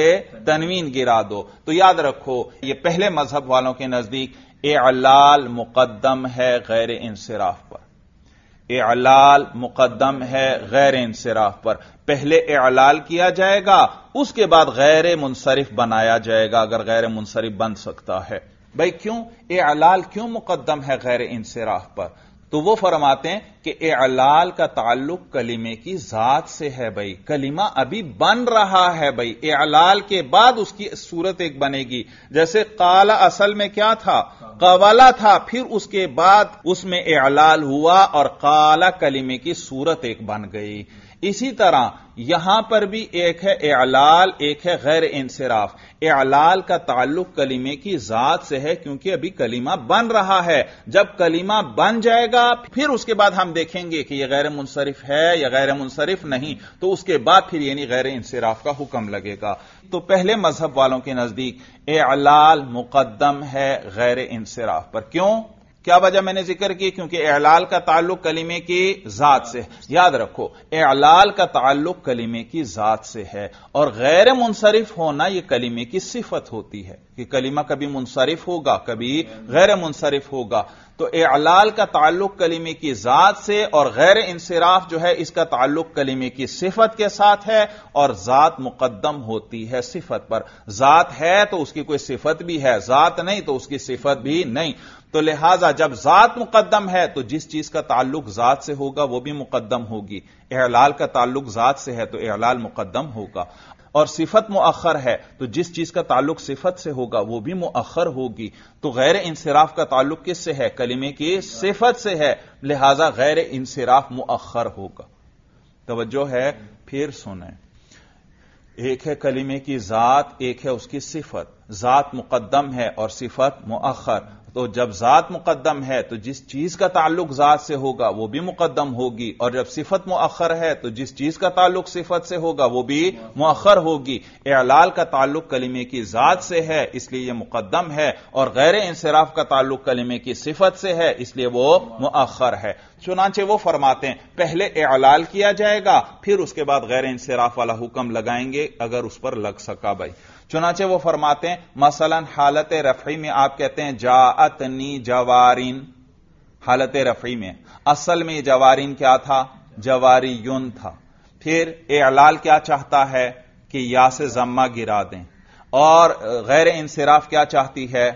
तनवीन गिरा दो तो याद रखो ये पहले मजहब वालों के नजदीक एलाल मुकदम है गैर इंसराफ पर एलाल मुकदम है गैर इंसराफ पर पहले एलाल किया जाएगा उसके बाद गैर मुनसरफ बनाया जाएगा अगर गैर मुनसरफ बन सकता है भाई क्यों एलाल क्यों मुकदम है गैर इंसराफ पर तो वो फरमाते हैं कि एलाल का ताल्लुक कलीमे की जात से है भाई कलीमा अभी बन रहा है भाई एलाल के बाद उसकी सूरत एक बनेगी जैसे काला असल में क्या था कवाला था फिर उसके बाद उसमें एलाल हुआ और काला कलीमे की सूरत एक बन गई इसी तरह यहां पर भी एक है एलाल एक है गैर इंसराफ एलाल का ताल्लुक कलीमे की जात से है क्योंकि अभी कलीमा बन रहा है जब कलीमा बन जाएगा फिर उसके बाद हम देखेंगे कि यह गैर मुनसरफ है या गैर मुनसरफ नहीं तो उसके बाद फिर यानी गैर इंसराफ का हुक्म लगेगा तो पहले मजहब वालों के नजदीक एलाल मुकदम है गैर इंसराफ पर क्यों क्या वजह मैंने जिक्र की क्योंकि एलाल का ताल्लुक कलीमे की जात से है याद रखो एलाल का ताल्लुक कलीमे की जात से है और गैर मुनसरफ होना यह कलीमे की सिफत होती है कि कलीमा कभी मुनसरफ होगा कभी गैर मुनसरफ होगा तो एलाल का ताल्लुक कलीमे की जात से और गैर इंसराफ जो है इसका ताल्लुक कलीमे की सिफत के साथ है और जात मुकदम होती है सिफत पर जात है तो उसकी कोई सिफत भी है जात नहीं तो उसकी सिफत भी नहीं तो लिहाजा जब जात मुकदम है तो जिस चीज का ताल्लुक जात से होगा वो भी मुकदम होगी एहलाल का ताल्लुक जात से है तो एहलाल मुकदम होगा और सिफत मुखर है तो जिस चीज का ताल्लुक सिफत से होगा वो भी मुखर होगी तो गैर इंसराफ का ताल्लुक किस से है कलिमे की सिफत से है लिहाजा गैर इंसराफ मुखर होगा तोज्जो है फिर सुने एक है कलिमे की जात एक है उसकी सिफत जात मुकदम है और सिफत मुखर तो जब ज़ात मुकदम है तो जिस चीज़ का ताल्लुक ज़ात से होगा वो भी मुकदम होगी और जब सिफत मुखर है तो जिस चीज़ का ताल्लुक सिफत से होगा वो भी मुखर होगी एलाल का ताल्लुक कलीमे की ज़ात से है इसलिए यह मुकदम है और गैर इंसराफ का ताल्लुक कलीमे की सिफत से है इसलिए वो मुखर है चुनाचे वो फरमाते हैं पहले एलाल किया जाएगा फिर उसके बाद गैर इंसराफ वाला हुक्म लगाएंगे अगर उस पर लग सका भाई चुनाचे वो फरमाते हैं मसलन हालत रफी में आप कहते हैं जाअतनी जवारीन हालत रफी में असल में जवारीन क्या था जवारी युन था फिर एलाल क्या चाहता है कि या से जम्मा गिरा दें और गैर इंसराफ क्या चाहती है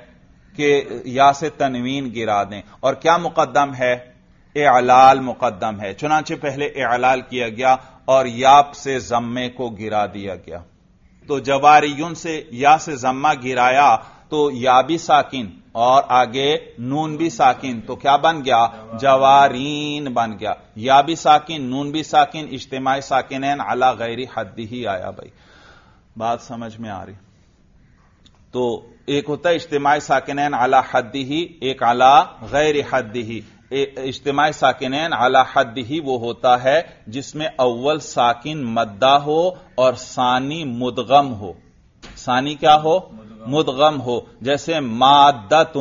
कि या से तनवीन गिरा दें और क्या मुकदम है एलाल मुकदम है चुनाचे पहले एलाल किया गया और याप से जम्मे को गिरा दिया गया तो जवारीयुन से या से जम्मा गिराया तो या भी साकिन और आगे नून भी साकिन तो क्या बन गया जवारीन बन गया या भी साकिन नून भी साकिन इज्तमाही साकिन अला गैरी हद ही आया भाई बात समझ में आ रही तो एक होता है इज्तमाही साकिन अला हद ही एक अला गैर हद ही इज्तम साकिन आला हद ही वो होता है जिसमें अव्वल साकिन मद्दा हो और सानी मुदगम हो सानी क्या हो मुदगम हो जैसे मादत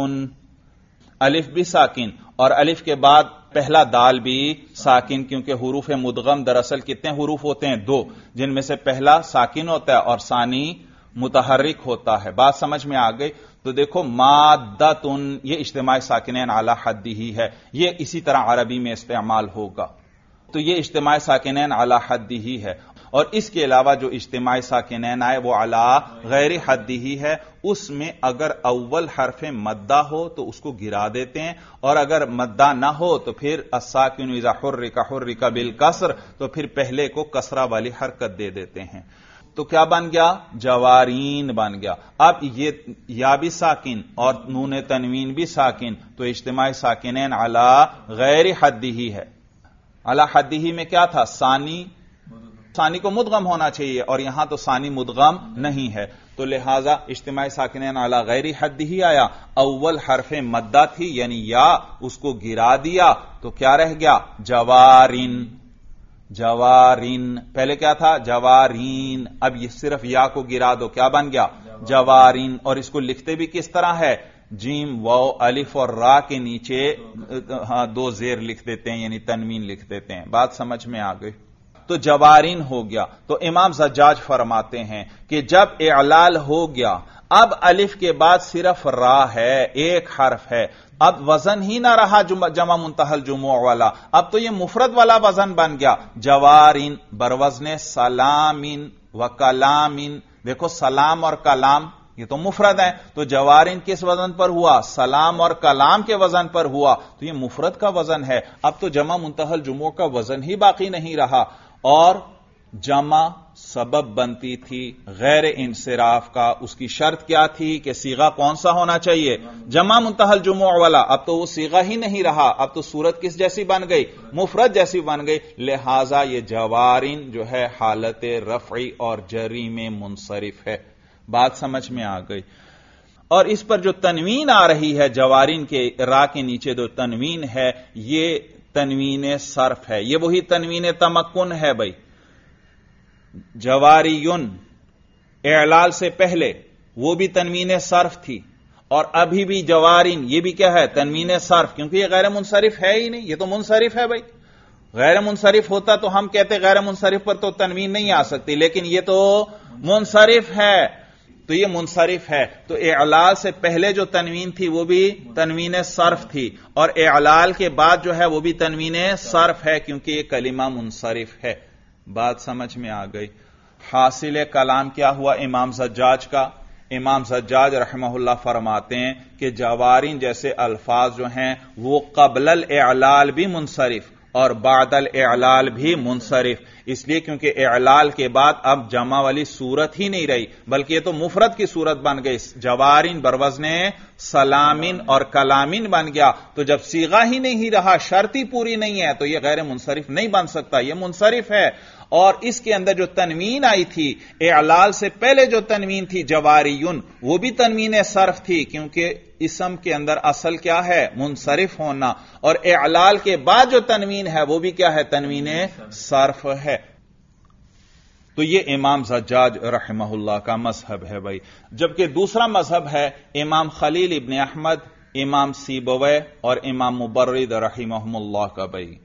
अलिफ भी साकिन और अलिफ के बाद पहला दाल भी साकिन क्योंकि हरूफ मुदगम दरअसल कितने हरूफ होते हैं दो जिनमें से पहला साकिन होता है और सानी मुतहरिक होता है बात समझ में आ गई तो देखो उन ये इज्तम साकिन आला हद ही है ये इसी तरह अरबी में इस्तेमाल होगा तो ये इज्तम साकिन आला हद ही है और इसके अलावा जो इज्तम साकिन आए वो आला गैर हद ही है उसमें अगर अव्वल हरफे मद्दा हो तो उसको गिरा देते हैं और अगर मद्दा ना हो तो फिर असाकिन का हुर्रिका बिल कसर तो फिर पहले को कसरा वाली हरकत दे देते हैं तो क्या बन गया जवारीन बन गया अब ये या भी साकिन और नून तनवीन भी साकिन तो इज्तमाही साकिन अला गैर हद ही है अला हद ही में क्या था सानी सानी को मुदगम होना चाहिए और यहां तो सानी मुदगम नहीं है तो लिहाजा इज्तमाही साकिन अला गैरी हद ही आया अव्वल हरफे मद्दा थी यानी या उसको गिरा दिया तो क्या रह गया जवारिन जवारीन पहले क्या था जवारीन अब ये सिर्फ या को गिरा दो क्या बन गया जवारीन और इसको लिखते भी किस तरह है जीम व अलिफ और रा के नीचे हाँ दो जेर लिख देते हैं यानी तनवीन लिख देते हैं बात समझ में आ गई तो जवारीन हो गया तो इमाम सज्जाज फरमाते हैं कि जब एलाल हो गया अब अलिफ के बाद सिर्फ रा है एक हर्फ है अब वजन ही ना रहा जमा मुंतहल जुमो वाला अब तो यह मुफरत वाला वजन बन गया जवारिन बरवजन इन व कलाम इन देखो सलाम और कलाम ये तो मुफरत है तो इन किस वजन पर हुआ सलाम और कलाम के वजन पर हुआ तो ये मुफरत का वजन है अब तो जमा मुंतहल जुमो का वजन ही बाकी नहीं रहा और जमा सबब बनती थी गैर इंसराफ का उसकी शर्त क्या थी कि सीगा कौन सा होना चाहिए जमा मुंतहल जुमो वाला अब तो वो सीगा ही नहीं रहा अब तो सूरत किस जैसी बन गई मुफरत जैसी बन गई लिहाजा ये जवारिन जो है हालत रफी और जरी में मुंसरिफ है बात समझ में आ गई और इस पर जो तनवीन आ रही है जवारिन के रा के नीचे जो तनवीन है ये तनवीन सर्फ है ये वही तनवीन तमक्न है भाई जवारीयुन एलाल से पहले वो भी तनवीन सर्फ थी और अभी भी जवारीन ये भी क्या है तनवीन सर्फ क्योंकि यह गैर मुनसरफ है ही नहीं ये तो मुनसरिफ है भाई गैर मुनसरफ होता तो हम कहते गैर मुनसरफ पर तो तनवीन नहीं आ सकती लेकिन यह तो मुनसरफ है तो यह मुनसरिफ है तो एलाल से पहले जो तनवीन थी वो भी तनवीन सर्फ थी और एलाल के बाद जो है वो भी तनवीन सर्फ है क्योंकि यह कलिमा मुनसरिफ है बात समझ में आ गई हासिल कलाम क्या हुआ इमाम सज्जाज का इमाम सज्जाज रहमहुल्ला फरमाते हैं कि जवारिन जैसे अल्फाज जो हैं वो कबलल एलाल भी मुनसरिफ और बादल एलाल भी मुनसरफ इसलिए क्योंकि एलाल के बाद अब जमा वाली सूरत ही नहीं रही बल्कि यह तो मुफरत की सूरत बन गई जवारिन बरवज ने सलामिन और कलामिन बन गया तो जब सीगा ही नहीं रहा शर्ती पूरी नहीं है तो यह गैर मुनसरिफ नहीं बन सकता यह मुनसरिफ है और इसके अंदर जो तनवीन आई थी एलाल से पहले जो तनवीन थी जवारीयुन वो भी तनवीन सर्फ थी क्योंकि इसम के अंदर असल क्या है मुनसरिफ होना और एलाल के बाद जो तनवीन है वो भी क्या है तनवीन सर्फ है तो ये इमाम सज्जाज रहमहुल्ला का मजहब है भाई जबकि दूसरा मजहब है इमाम खलील इबन अहमद इमाम सीबवे और इमाम मुबर्रद रहीमहमुल्ला का भाई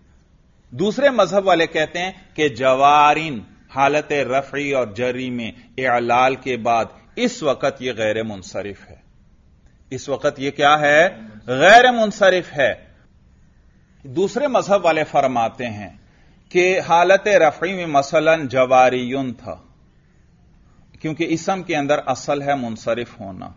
दूसरे मजहब वाले कहते हैं कि जवारिन हालत रफी और जरी में एलाल के बाद इस वक्त यह गैर मुनसरफ है इस वक्त यह क्या है गैर मुनसरफ है दूसरे मजहब वाले फरमाते हैं कि हालत रफी में मसलन जवारी था क्योंकि इसम के अंदर असल है मुनसरफ होना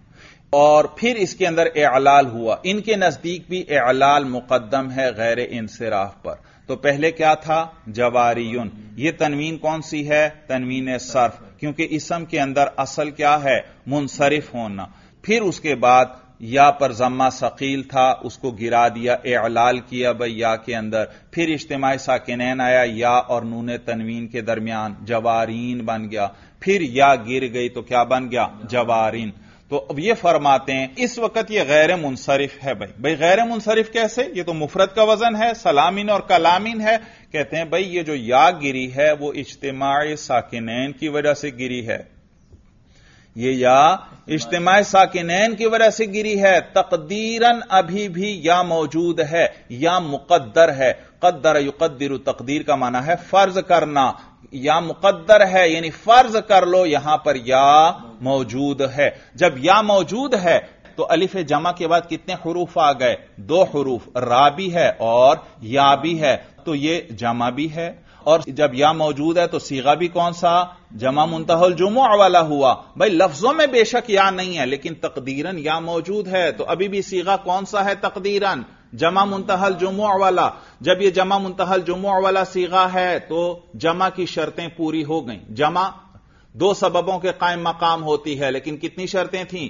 और फिर इसके अंदर एलाल हुआ इनके नजदीक भी एलाल मुकदम है गैर इंसराफ पर तो पहले क्या था जवारीयुन ये तनवीन कौन सी है तनवीन सर्फ क्योंकि इसम के अंदर असल क्या है मुनसरफ होना फिर उसके बाद या पर जम्मा शकील था उसको गिरा दिया एलाल किया भाई या के अंदर फिर इज्तमाही साकिनैन आया या और नून तनवीन के दरमियान जवारीन बन गया फिर या गिर गई तो क्या बन गया जवारीन तो अब ये फरमाते हैं इस वक्त ये गैर मुनसरफ है भाई भाई गैर मुनसरफ कैसे ये तो मुफरत का वजन है सलामिन और कलामिन है कहते हैं भाई ये जो या गिरी है वो इज्तमाय साकिनैन की वजह से गिरी है ये या इज्तमाय साकिनैन की वजह से गिरी है तकदीरन अभी भी या मौजूद है या मुकद्दर है कद्दर युकद्दिर तकदीर का माना है फर्ज करना या मुकद्दर है यानी फर्ज कर लो यहां पर या मौजूद है जब या मौजूद है तो अलिफ जमा के बाद कितने हरूफ आ गए दो हरूफ रा भी है और या भी है तो ये जमा भी है और जब या मौजूद है तो सीगा भी कौन सा जमा मुंतहल जुमुआ वाला हुआ भाई लफ्जों में बेशक या नहीं है लेकिन तकदीरन या मौजूद है तो अभी भी सीगा कौन सा है तकदीरन जमा मुंतहल जुमुआ वाला जब यह जमा मुंतहल जुमुआ वाला सीगा है तो जमा की शर्तें पूरी हो गई जमा दो सबबों के कायम मकाम होती है लेकिन कितनी शर्तें थीं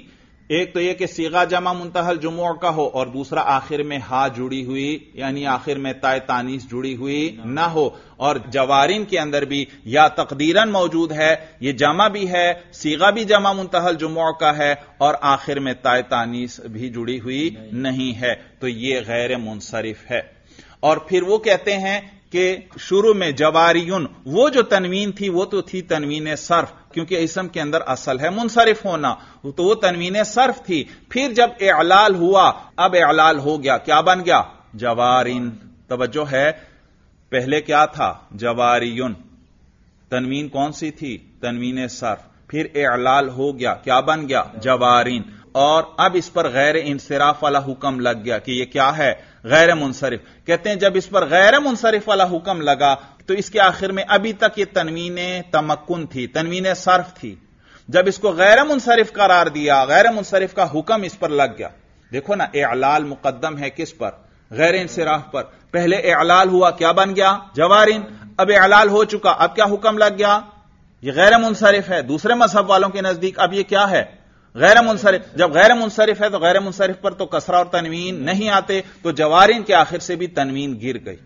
एक तो यह कि सीगा जमा मुंतहल जुमोर का हो और दूसरा आखिर में हा जुड़ी हुई यानी आखिर में ताय तानीस जुड़ी हुई ना हो और जवारिन के अंदर भी या तकदीरन मौजूद है यह जमा भी है सीगा भी जमा मुंतहल जुमोर का है और आखिर में ताय तानीस भी जुड़ी हुई नहीं, नहीं है तो यह गैर मुंसरिफ है और फिर वो कहते हैं के शुरू में जवारी वो जो तनवीन थी वो तो थी तनवीन सर्फ क्योंकि इसम के अंदर असल है मुनसरफ होना तो वो तनवीन सर्फ थी फिर जब एलाल हुआ अब एलाल हो गया क्या बन गया जवारिन तवज्जो है पहले क्या था जवारी तनवीन कौन सी थी तनवीन सर्फ फिर एलाल हो गया क्या बन गया जवारिन और अब इस पर गैर इंसराफ वाला हुक्म लग गया कि यह क्या है गैर मुनसरफ कहते हैं जब इस पर गैर मुनसरफ वाला हुक्म लगा तो इसके आखिर में अभी तक यह तनवीन तमक्न थी तनवीन सर्फ थी जब इसको गैर मुनसरफ करार दिया गैर मुनसरफ का हुक्म इस पर लग गया देखो ना एलाल मुकदम है किस पर गैर इंसराफ पर पहले एलाल हुआ क्या बन गया जवारिन अब एलाल हो चुका अब क्या हुक्म लग गया यह गैर मुनसरफ है दूसरे मजहब वालों के नजदीक अब यह क्या है गैर मुनसरफ जब गैर मुनसरफ है तो गैर मुनसरफ पर तो कसरा और तनवीन नहीं आते तो जवारिन के आखिर से भी तनवीन गिर गई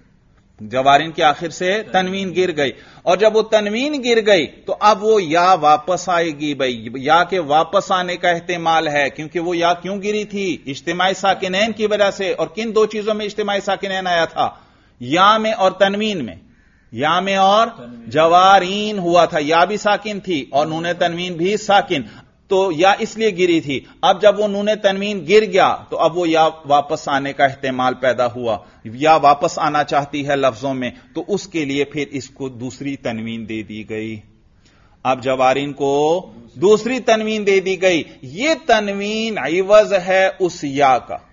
जवारिन के आखिर से तनवीन गिर गई और जब वो तनवीन गिर गई तो अब वो या वापस आएगी भाई या के वापस आने का अहतमाल है क्योंकि वो या क्यों गिरी थी इज्तमाही साकिनैन की वजह से और किन दो चीजों में इज्तमाही साकिनैन आया था या में और तनवीन में या में और जवारीन हुआ था या भी साकिन थी और उन्होंने तनवीन भी साकिन तो या इसलिए गिरी थी अब जब वो नूने तनवीन गिर गया तो अब वो या वापस आने का अहतमाल पैदा हुआ या वापस आना चाहती है लफ्जों में तो उसके लिए फिर इसको दूसरी तनवीन दे दी गई अब जवारीन को दूसरी तनवीन दे दी गई ये तनवीन आइवज है उस या का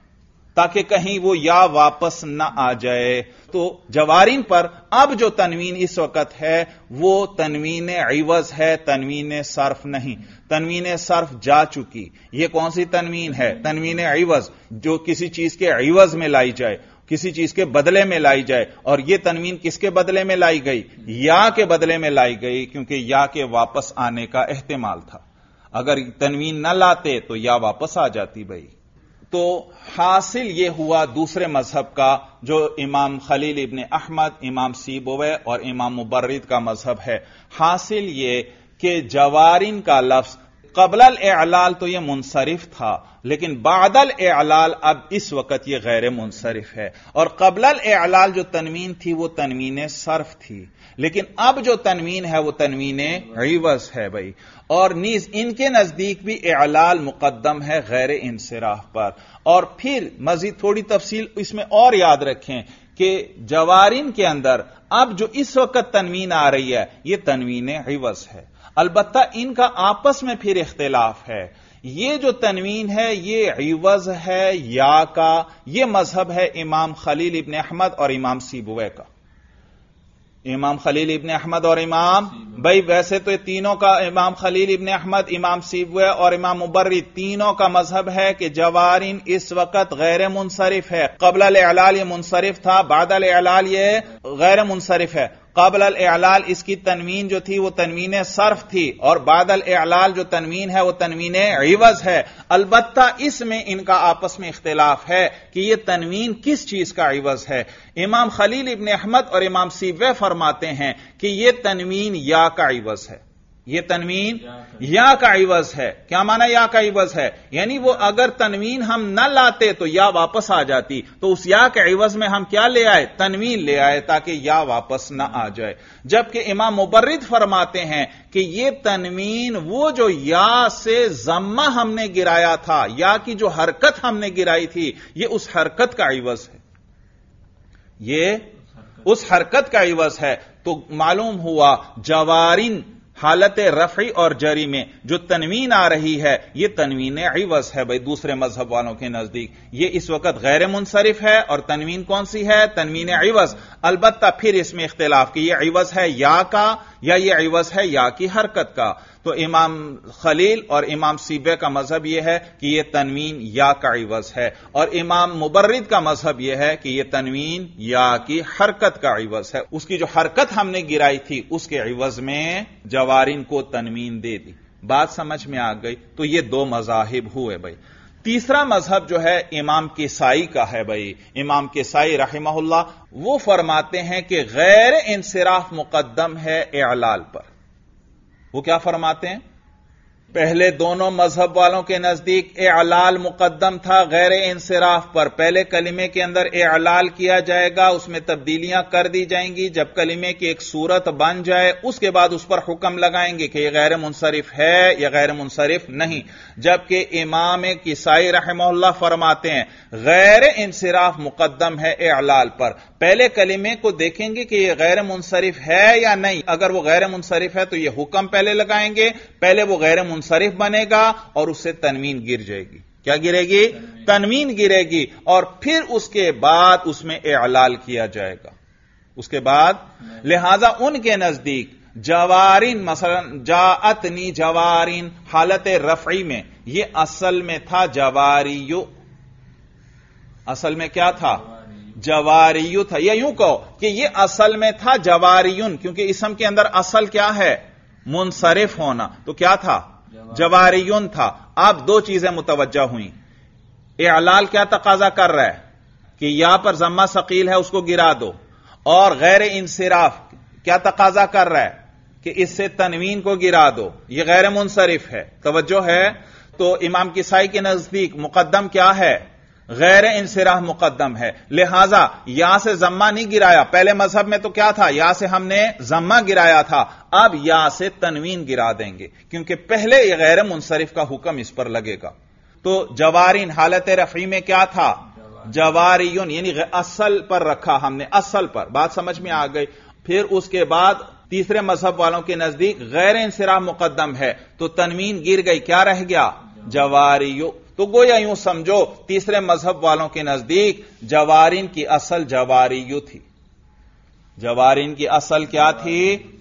ताकि कहीं वो या वापस न आ जाए तो जवारीन पर अब जो तनवीन इस वक्त है वो तनवीन इवज है तनवीन सर्फ नहीं तनवीन सर्फ जा चुकी ये कौन सी तनवीन है तनवीन इवज जो किसी चीज के इवज में लाई जाए किसी चीज के बदले में लाई जाए और यह तनवीन किसके बदले में लाई गई या के बदले में लाई गई क्योंकि या के वापस आने का एहतमाल था अगर तनवीन न लाते तो या वापस आ जाती भाई तो हासिल यह हुआ दूसरे मजहब का जो इमाम खलील इबन अहमद इमाम सीबोवे और इमाम मुबर्रद का मजहब है हासिल ये कि जवारिन का लफ्ज कबलल एलाल तो यह मुनसरफ था लेकिन बादल एलाल अब इस वक्त यह गैर मुनसरफ है और कबलल एलाल जो तनवीन थी वह तनवीन सर्फ थी लेकिन अब जो तनवीन है वो तनवीन रिवस है भाई और नीज इनके नजदीक भी एलाल मुकदम है गैर इंसराह पर और फिर मजीद थोड़ी तफसील इसमें और याद रखें कि जवारिन के अंदर अब जो इस वक्त तनवीन आ रही है यह तनवीन रिवस है अलबत् इनका आपस में फिर इख्तलाफ है ये जो तनवीन है ये इवज है या का ये मजहब है इमाम खलील इबन अहमद और इमाम सीबुए का इमाम खलील इबन अहमद और इमाम भाई वैसे तो ये तीनों का इमाम खलील इबन अहमद इमाम सीबवे और इमाम मुबर्री तीनों का मजहब है कि जवारिन इस वक्त गैर मुनसरिफ है कबल अलाल ये मुनसरिफ था बादल अलाल ये गैर मुनसरिफ है कबल एलाल इसकी तनवीन जो थी वो तनवीन सर्फ थी और बादल एलाल जो तनवीन है वो तनवीन एवज है अलबत्ता इसमें इनका आपस में इख्तलाफ है कि यह तनवीन किस चीज का एवज है इमाम खलील इबन अहमद और इमाम सीबे फरमाते हैं कि यह तनवीन या का एवज है यह तनवीन या का इवज है क्या माना या का इवज है यानी वो अगर तनवीन हम न लाते तो या वापस आ जाती तो उस या के इवज में हम क्या ले आए तनवीन ले आए ताकि या वापस न आ जाए जबकि इमाम मुबर्रिद फरमाते हैं कि ये तनवीन वो जो या से जम्मा हमने गिराया था या की जो हरकत हमने गिराई थी यह उस हरकत का इवज है ये उस हरकत का इवज है तो मालूम हुआ जवारिन हालत रफी और जरी में जो तनवीन आ रही है यह तनवीन अवस है भाई दूसरे मजहब वालों के नजदीक यह इस वक्त गैर मुनसरफ है और तनवीन कौन सी है तनवीन अवस अलबत्ता फिर इसमें इख्तलाफ की यह अवस है या का या यह अवस है या की हरकत का तो इमाम खलील और इमाम सीबे का मजहब यह है कि यह तनवीन या का इवज है और इमाम मुबर्रद का मजहब यह है कि यह तनवीन या की हरकत का इवज है उसकी जो हरकत हमने गिराई थी उसके इवज में जवारिन को तनवीन दे दी बात समझ में आ गई तो यह दो मजाहिब हुए भाई तीसरा मजहब जो है इमाम केसाई का है भाई इमाम केसाई रहमहुल्ला वो फरमाते हैं कि गैर इंसराफ मुकदम है एलाल पर वो क्या फरमाते हैं पहले दोनों मजहब वालों के नजदीक ए अलाल मुकदम था गैर इंसराफ पर पहले कलिमे के अंदर ए अलाल किया जाएगा उसमें तब्दीलियां कर दी जाएंगी जब कलिमे की एक सूरत बन जाए उसके बाद उस पर हुक्म लगाएंगे कि यह गैर मुनसरिफ है या गैर मुनसरफ नहीं जबकि इमाम किसाई रहमोल्ला फरमाते हैं गैर इंसराफ मुकदम है ए अलाल पर पहले कलीमे को देखेंगे कि यह गैर मुनसरफ है या नहीं अगर वह गैर मुनसरफ है तो यह हुक्म पहले लगाएंगे पहले वह गैर मुनसरफ बनेगा और उससे तनवीन गिर जाएगी क्या गिरेगी तनवीन गिरेगी और फिर उसके बाद उसमें एलाल किया जाएगा उसके बाद लिहाजा उनके नजदीक जवारिन मसलन जातनी जवारिन हालत रफी में यह असल में था जवारी असल में क्या था जवारियु था यह यूं कहो कि यह असल में था जवारियुन क्योंकि इसम के अंदर असल क्या है मुनसरिफ होना तो क्या था जवारियुन था अब दो चीजें मुतवजह हुई एलाल क्या तकाजा कर रहा है कि यहां पर जम्मा शकील है उसको गिरा दो और गैर इंसराफ क्या तकाजा कर रहा है कि इससे तनवीन को गिरा दो यह गैर मुनसरिफ है तवज्जो है तो इमाम किसाई के नजदीक मुकदम क्या है गैर इंसराह मुकदम है लिहाजा या से जम्मा नहीं गिराया पहले मजहब में तो क्या था या से हमने जम्मा गिराया था अब या से तनवीन गिरा देंगे क्योंकि पहले गैर मुनसरफ का हुक्म इस पर लगेगा तो जवारीन हालत रफी में क्या था जवारीन यानी असल पर रखा हमने असल पर बात समझ में आ गई फिर उसके बाद तीसरे मजहब वालों के नजदीक गैर इंसराह मुकदम है तो तनवीन गिर गई क्या रह गया जवारी तो गोया यूं समझो तीसरे मजहब वालों के नजदीक जवारिन की असल यू थी जवारीन की असल क्या थी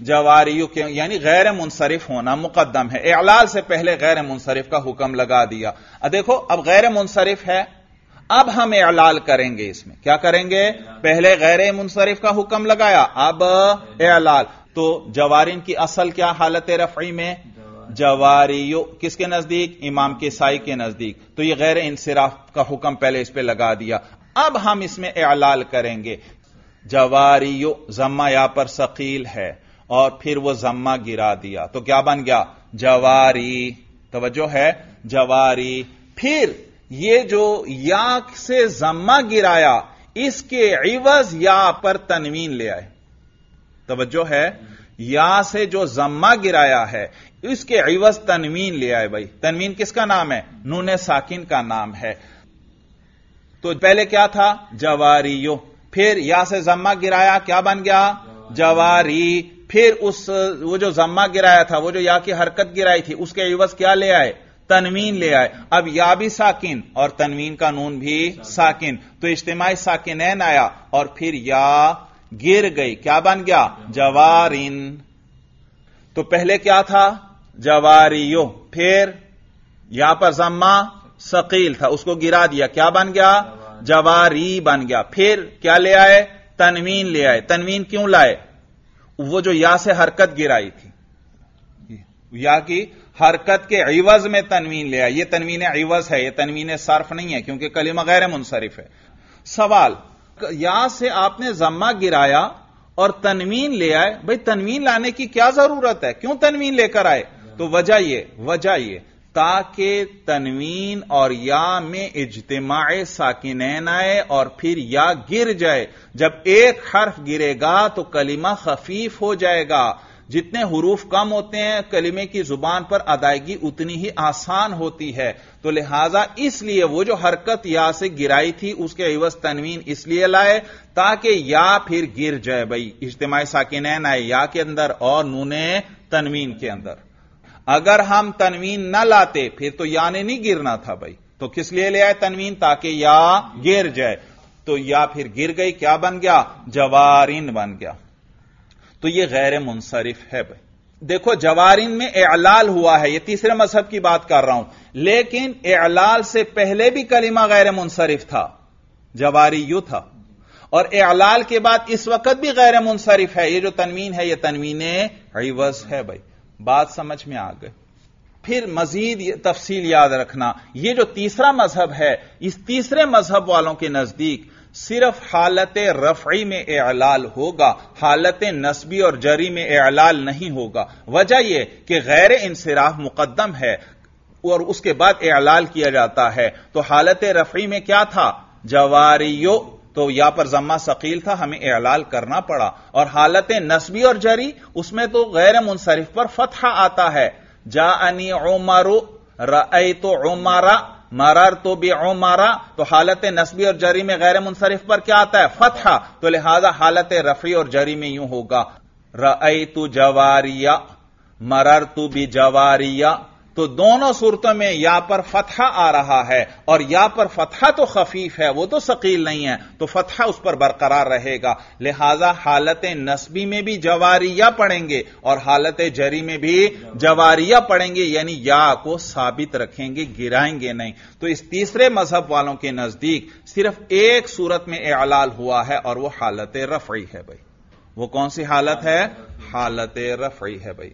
जवारीयू क्यों यानी गैर मुनसरफ होना मुकदम है एलाल से पहले गैर मुनसरफ का हुक्म लगा दिया देखो अब गैर मुनसरफ है अब हम एलाल करेंगे इसमें क्या करेंगे पहले गैर मुनसरफ का हुक्म लगाया अब एलाल तो जवारिन की असल क्या हालत रफई में जवारियो किसके नजदीक इमाम के साई के नजदीक तो यह गैर इंसराफ का हुक्म पहले इस पर लगा दिया अब हम इसमें एलाल करेंगे जवारियो जम्मा यहां पर शकील है और फिर वह जम्मा गिरा दिया तो क्या बन गया जवारी तोज्जो है जवारी फिर यह जो या से जम्मा गिराया इसके इवज या पर तनवीन ले आए तवज्जो है या से जो जम्मा गिराया है इसके अवज तनवीन ले आए भाई तनवीन किसका नाम है नून साकिन का नाम है तो पहले क्या था जवारियो फिर या से जम्मा गिराया क्या बन गया जवारी फिर उस वो जो जम्मा गिराया था वो जो या की हरकत गिराई थी उसके अवज क्या ले आए तनवीन ले आए अब या भी साकिन और तनवीन का नून भी साकिन तो इज्तमाही एन आया और फिर या गिर गई क्या बन गया जवारिन तो पहले क्या था जवारियो फिर यहां पर जम्मा सकील था उसको गिरा दिया क्या बन गया जवारी बन गया फिर क्या ले आए तनवीन ले आए तनवीन क्यों लाए वो जो या से हरकत गिराई थी या की हरकत के अवज में तनवीन ले आए ये तनवीन अवज है ये तनवीन सर्फ नहीं है क्योंकि कलिमा गैर मुनसरिफ है सवाल या से आपने जम्मा गिराया और तनवीन ले आए भाई तनवीन लाने की क्या जरूरत है क्यों तनवीन लेकर आए तो वजह यह वजह ये ताकि तनवीन और या में इजतमा साकिनैन आए और फिर या गिर जाए जब एक हर्फ गिरेगा तो कलिमा खफीफ हो जाएगा जितने हरूफ कम होते हैं कलिमे की जुबान पर अदायगी उतनी ही आसान होती है तो लिहाजा इसलिए वो जो हरकत या से गिराई थी उसके अवज तनवीन इसलिए लाए ताकि या फिर गिर जाए भाई इज्तमाही साकिनैन आए या के अंदर और नूने तनवीन के अंदर अगर हम तनवीन न लाते फिर तो या ने नहीं गिरना था भाई तो किस लिए ले आए तनवीन ताकि या गिर जाए तो या फिर गिर गई क्या बन गया जवारिन बन गया तो यह गैर मुनसरिफ है भाई देखो जवारिन में एलाल हुआ है यह तीसरे मजहब की बात कर रहा हूं लेकिन एलाल से पहले भी कलिमा गैर मुनसरिफ था जवारी यू था और एलाल के बाद इस वक्त भी गैर मुनसरिफ है यह जो तनवीन है यह तनवीन है भाई बात समझ में आ गए फिर मजीद तफसील याद रखना यह जो तीसरा मजहब है इस तीसरे मजहब वालों के नजदीक सिर्फ हालत रफी में एलाल होगा हालत नस्बी और जरी में एलाल नहीं होगा वजह यह कि गैर इंसराफ मुकदम है और उसके बाद एलाल किया जाता है तो हालत रफी में क्या था जवारी तो या पर जम्मा शकील था हमें एलाल करना पड़ा और हालत नस्बी और जरी उसमें तो गैर मुनसरफ पर फतहा आता है जा अनी ओमारो रई तो ओमारा मरर तो बे ओमारा तो हालत नस्बी और जरी में गैर मुनसरिफ पर क्या आता है फतहा तो लिहाजा हालत रफी और जरी में यूं होगा रई तो जवारिया मरर तो बे जवारिया तो दोनों सूरतों में या पर फतहा आ रहा है और या पर फतहा तो खफीफ है वो तो शकील नहीं है तो फतहा उस पर बरकरार रहेगा लिहाजा हालत नस्बी में भी जवारिया पड़ेंगे और हालत जरी में भी जवारिया पड़ेंगे यानी या को साबित रखेंगे गिराएंगे नहीं तो इस तीसरे मजहब वालों के नजदीक सिर्फ एक सूरत में एलाल हुआ है और वह हालत रफई है भाई वो कौन सी हालत है हालत रफई है भाई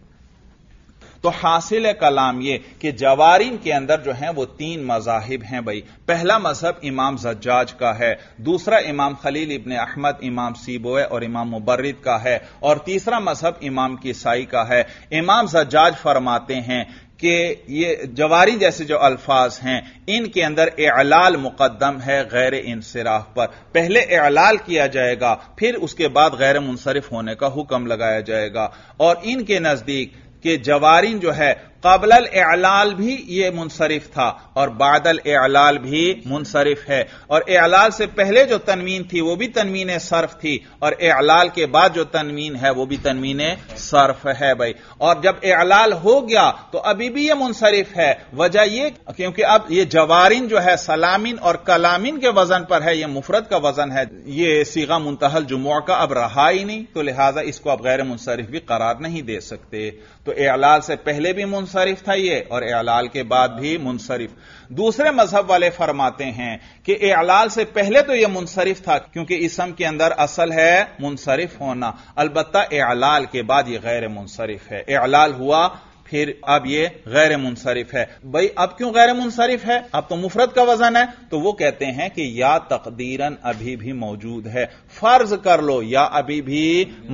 तो हासिल कलाम यह कि जवारीन के अंदर जो है वो तीन मजाहिब हैं भाई पहला मजहब इमाम जज्जाज का है दूसरा इमाम खलील इबन अहमद इमाम सीबोए और इमाम मुबर्रद का है और तीसरा मजहब इमाम किसाई का है इमाम जज्जाज फरमाते हैं कि ये जवारी जैसे जो अल्फाज हैं इनके अंदर एलाल मुकदम है गैर इंसराफ पर पहले एलाल किया जाएगा फिर उसके बाद गैर मुनसरफ होने का हुक्म लगाया जाएगा और इनके नजदीक कि जवारीन जो है कबलल एलाल भी ये मुनसरफ था और बादल एलाल भी मुनसरफ है और एलाल से पहले जो तनवीन थी वो भी तनवीन सर्फ थी और एलाल के बाद जो तनवीन है वो भी तनवीन सर्फ है भाई और जब एलाल हो गया तो अभी भी ये मुनसरफ है वजह यह क्योंकि अब यह जवारिन जो है सलामिन और कलामिन के वजन पर है यह मुफरत का वजन है ये सीगा मुंतहल जुमुआ का अब रहा ही नहीं तो लिहाजा इसको अब गैर मुनसरफ भी करार नहीं दे सकते तो एलाल से पहले भी मुन मुनसरिफ था ये और एलाल के बाद भी मुनसरिफ दूसरे मजहब वाले फरमाते हैं कि एलाल से पहले तो यह मुनसरिफ था क्योंकि इसम के अंदर असल है मुनसरिफ होना अलबत्ता एलाल के बाद यह गैर मुनसरिफ है एलाल हुआ फिर अब यह गैर मुनसरिफ है भाई अब क्यों गैर मुनसरिफ है अब तो मुफरत का वजन है तो वो कहते हैं कि या तकदीरन अभी भी मौजूद है फर्ज कर लो या अभी भी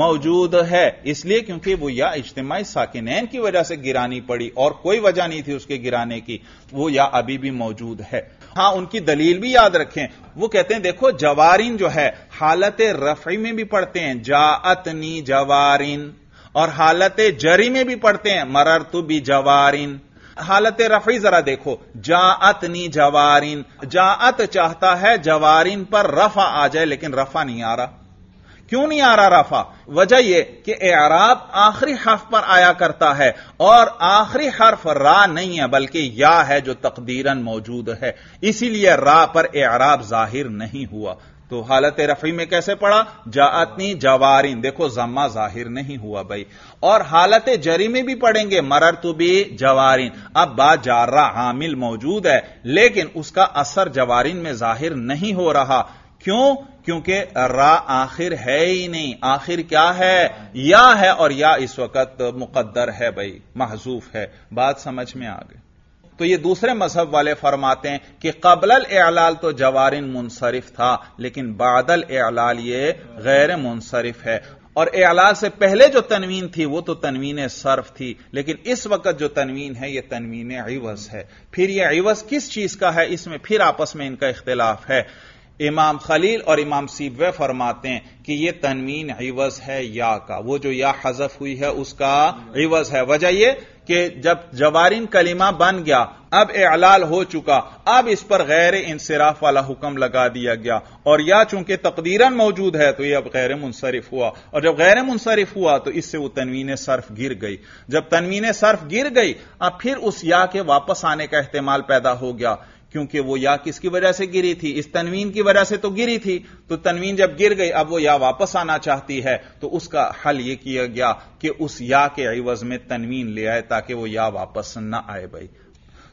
मौजूद है इसलिए क्योंकि वो या इज्तमाही साकिनैन की वजह से गिरानी पड़ी और कोई वजह नहीं थी उसके गिराने की वो या अभी भी मौजूद है हां उनकी दलील भी याद रखें वो कहते हैं देखो जवारिन जो है हालत रफई में भी पढ़ते हैं जाअतनी जवारिन और हालत जरी में भी पढ़ते हैं मरर तु भी जवारिन हालत रफी जरा देखो नी जवारिन जाअत चाहता है जवारिन पर रफा आ जाए लेकिन रफा नहीं आ रहा क्यों नहीं आ रहा रफा वजह यह कि एराब आखिरी हर्फ पर आया करता है और आखिरी हर्फ रा नहीं है बल्कि या है जो तकदीरन मौजूद है इसीलिए रा पर एराब जाहिर नहीं हुआ तो हालत रफी में कैसे पड़ा जातनी जवारिन देखो जम्मा जाहिर नहीं हुआ भाई और हालत जरी में भी पढ़ेंगे मरर तो भी जवारिन अब बा जारा हामिल मौजूद है लेकिन उसका असर जवारिन में जाहिर नहीं हो रहा क्यों क्योंकि रा आखिर है ही नहीं आखिर क्या है या है और या इस वक्त मुकद्दर है भाई महजूफ है बात समझ में आ गई तो ये दूसरे मजहब वाले फरमाते हैं कि कबलल एलाल तो जवारिन मुनसरफ था लेकिन बादल एलाल ये गैर मुनसरफ है और एलाल से पहले जो तनवीन थी वो तो तनवीन सर्फ थी लेकिन इस वक्त जो तनवीन है यह तनवीन अवस है फिर यह अवस किस चीज का है इसमें फिर आपस में इनका इख्तलाफ है इमाम खलील और इमाम सीबे फरमाते हैं कि यह तनवीन इवज है या का वो जो या हजफ हुई है उसका इवज है वजह यह कि जब जवारिन कलीमा बन गया अब एलाल हो चुका अब इस पर गैर इंसराफ वाला हुक्म लगा दिया गया और या चूंकि तकदीरन मौजूद है तो यह अब गैर मुनसरफ हुआ और जब गैर मुनसरफ हुआ तो इससे वो तनवीन सर्फ गिर गई जब तनवीन सर्फ गिर गई अब फिर उस या के वापस आने का अहतमाल पैदा हो गया क्योंकि वो या किसकी वजह से गिरी थी इस तनवीन की वजह से तो गिरी थी तो तनवीन जब गिर गई अब वो या वापस आना चाहती है तो उसका हल ये किया गया कि उस या के अवज में तनवीन ले आए ताकि वो या वापस ना आए भाई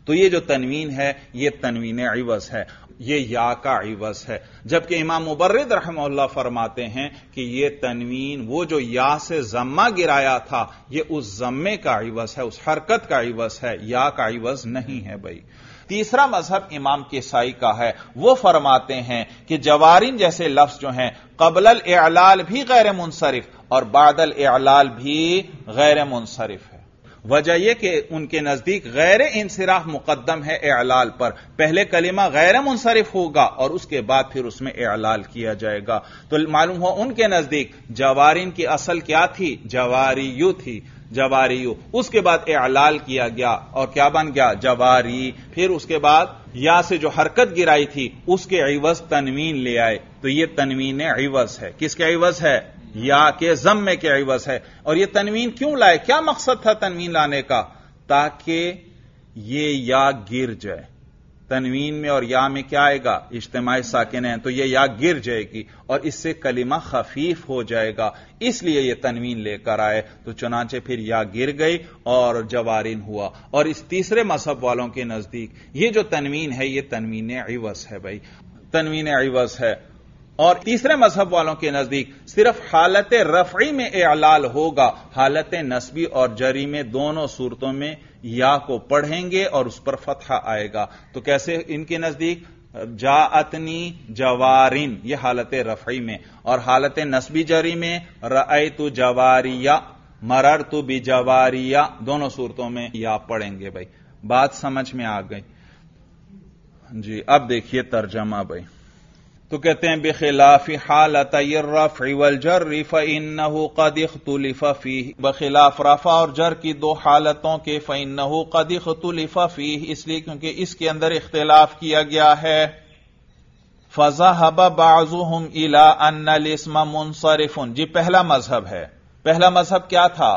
तो ये जो तनवीन है ये तनवीन अवज है ये या का अवज है जबकि इमाम मुबर्रद रहमल्ला फरमाते हैं कि यह तनवीन वो जो या से जम्मा गिराया था यह उस जम्मे का अवज है उस हरकत का अवज है या का अवज नहीं है भाई तीसरा मजहब इमाम केसाई का है वो फरमाते हैं कि जवारिन जैसे लफ्ज जो हैं कबलल एलाल भी गैर मुनसरफ और बादल एलाल भी गैर मुनसरफ है वजह यह कि उनके नजदीक गैर इंसराफ मुकदम है एलाल पर पहले कलिमा गैर मुनसरफ होगा और उसके बाद फिर उसमें एलाल किया जाएगा तो मालूम हो उनके नजदीक जवारिन की असल क्या थी जवारी यू थी जवारी उसके बाद एलाल किया गया और क्या बन गया जवारी फिर उसके बाद या से जो हरकत गिराई थी उसके अवज तनवीन ले आए तो ये तनवीन अवज है किसके अवज है या के जम्मे के अवस है और यह तनवीन क्यों लाए क्या मकसद था तनवीन लाने का ताकि ये या गिर जाए तनवीन में और या में क्या आएगा इज्तमा साकिन है तो यह या गिर जाएगी और इससे कलिमा खफीफ हो जाएगा इसलिए यह तनवीन लेकर आए तो चुनाचे फिर या गिर गई और जवारिन हुआ और इस तीसरे मसहब वालों के नजदीक यह जो तनवीन है यह तनवीन अवस है भाई तनवीन अवस है और तीसरे मजहब वालों के नजदीक सिर्फ हालत रफई में एलाल होगा हालत नस्बी और जरी में दोनों सूरतों में या को पढ़ेंगे और उस पर फतहा आएगा तो कैसे इनके नजदीक अतनी जवारिन यह हालत रफई में और हालत नस्बी जरी में रई तो जवारिया मरर तो जवारिया दोनों सूरतों में या पढ़ेंगे भाई बात समझ में आ गई जी अब देखिए तर्जमा भाई तो कहते हैं बेखिलाफ हालत रफ इवल रिफ इन कदिख तुलिफा फ़ी बखिलाफ रफा और जर की दो हालतों के फ़िन कदिख तुलिफा फ़ी इसलिए क्योंकि इसके अंदर इख्तलाफ किया गया है फजा बाजू हम इला मुनसरिफ उन जी पहला मजहब है पहला मजहब क्या था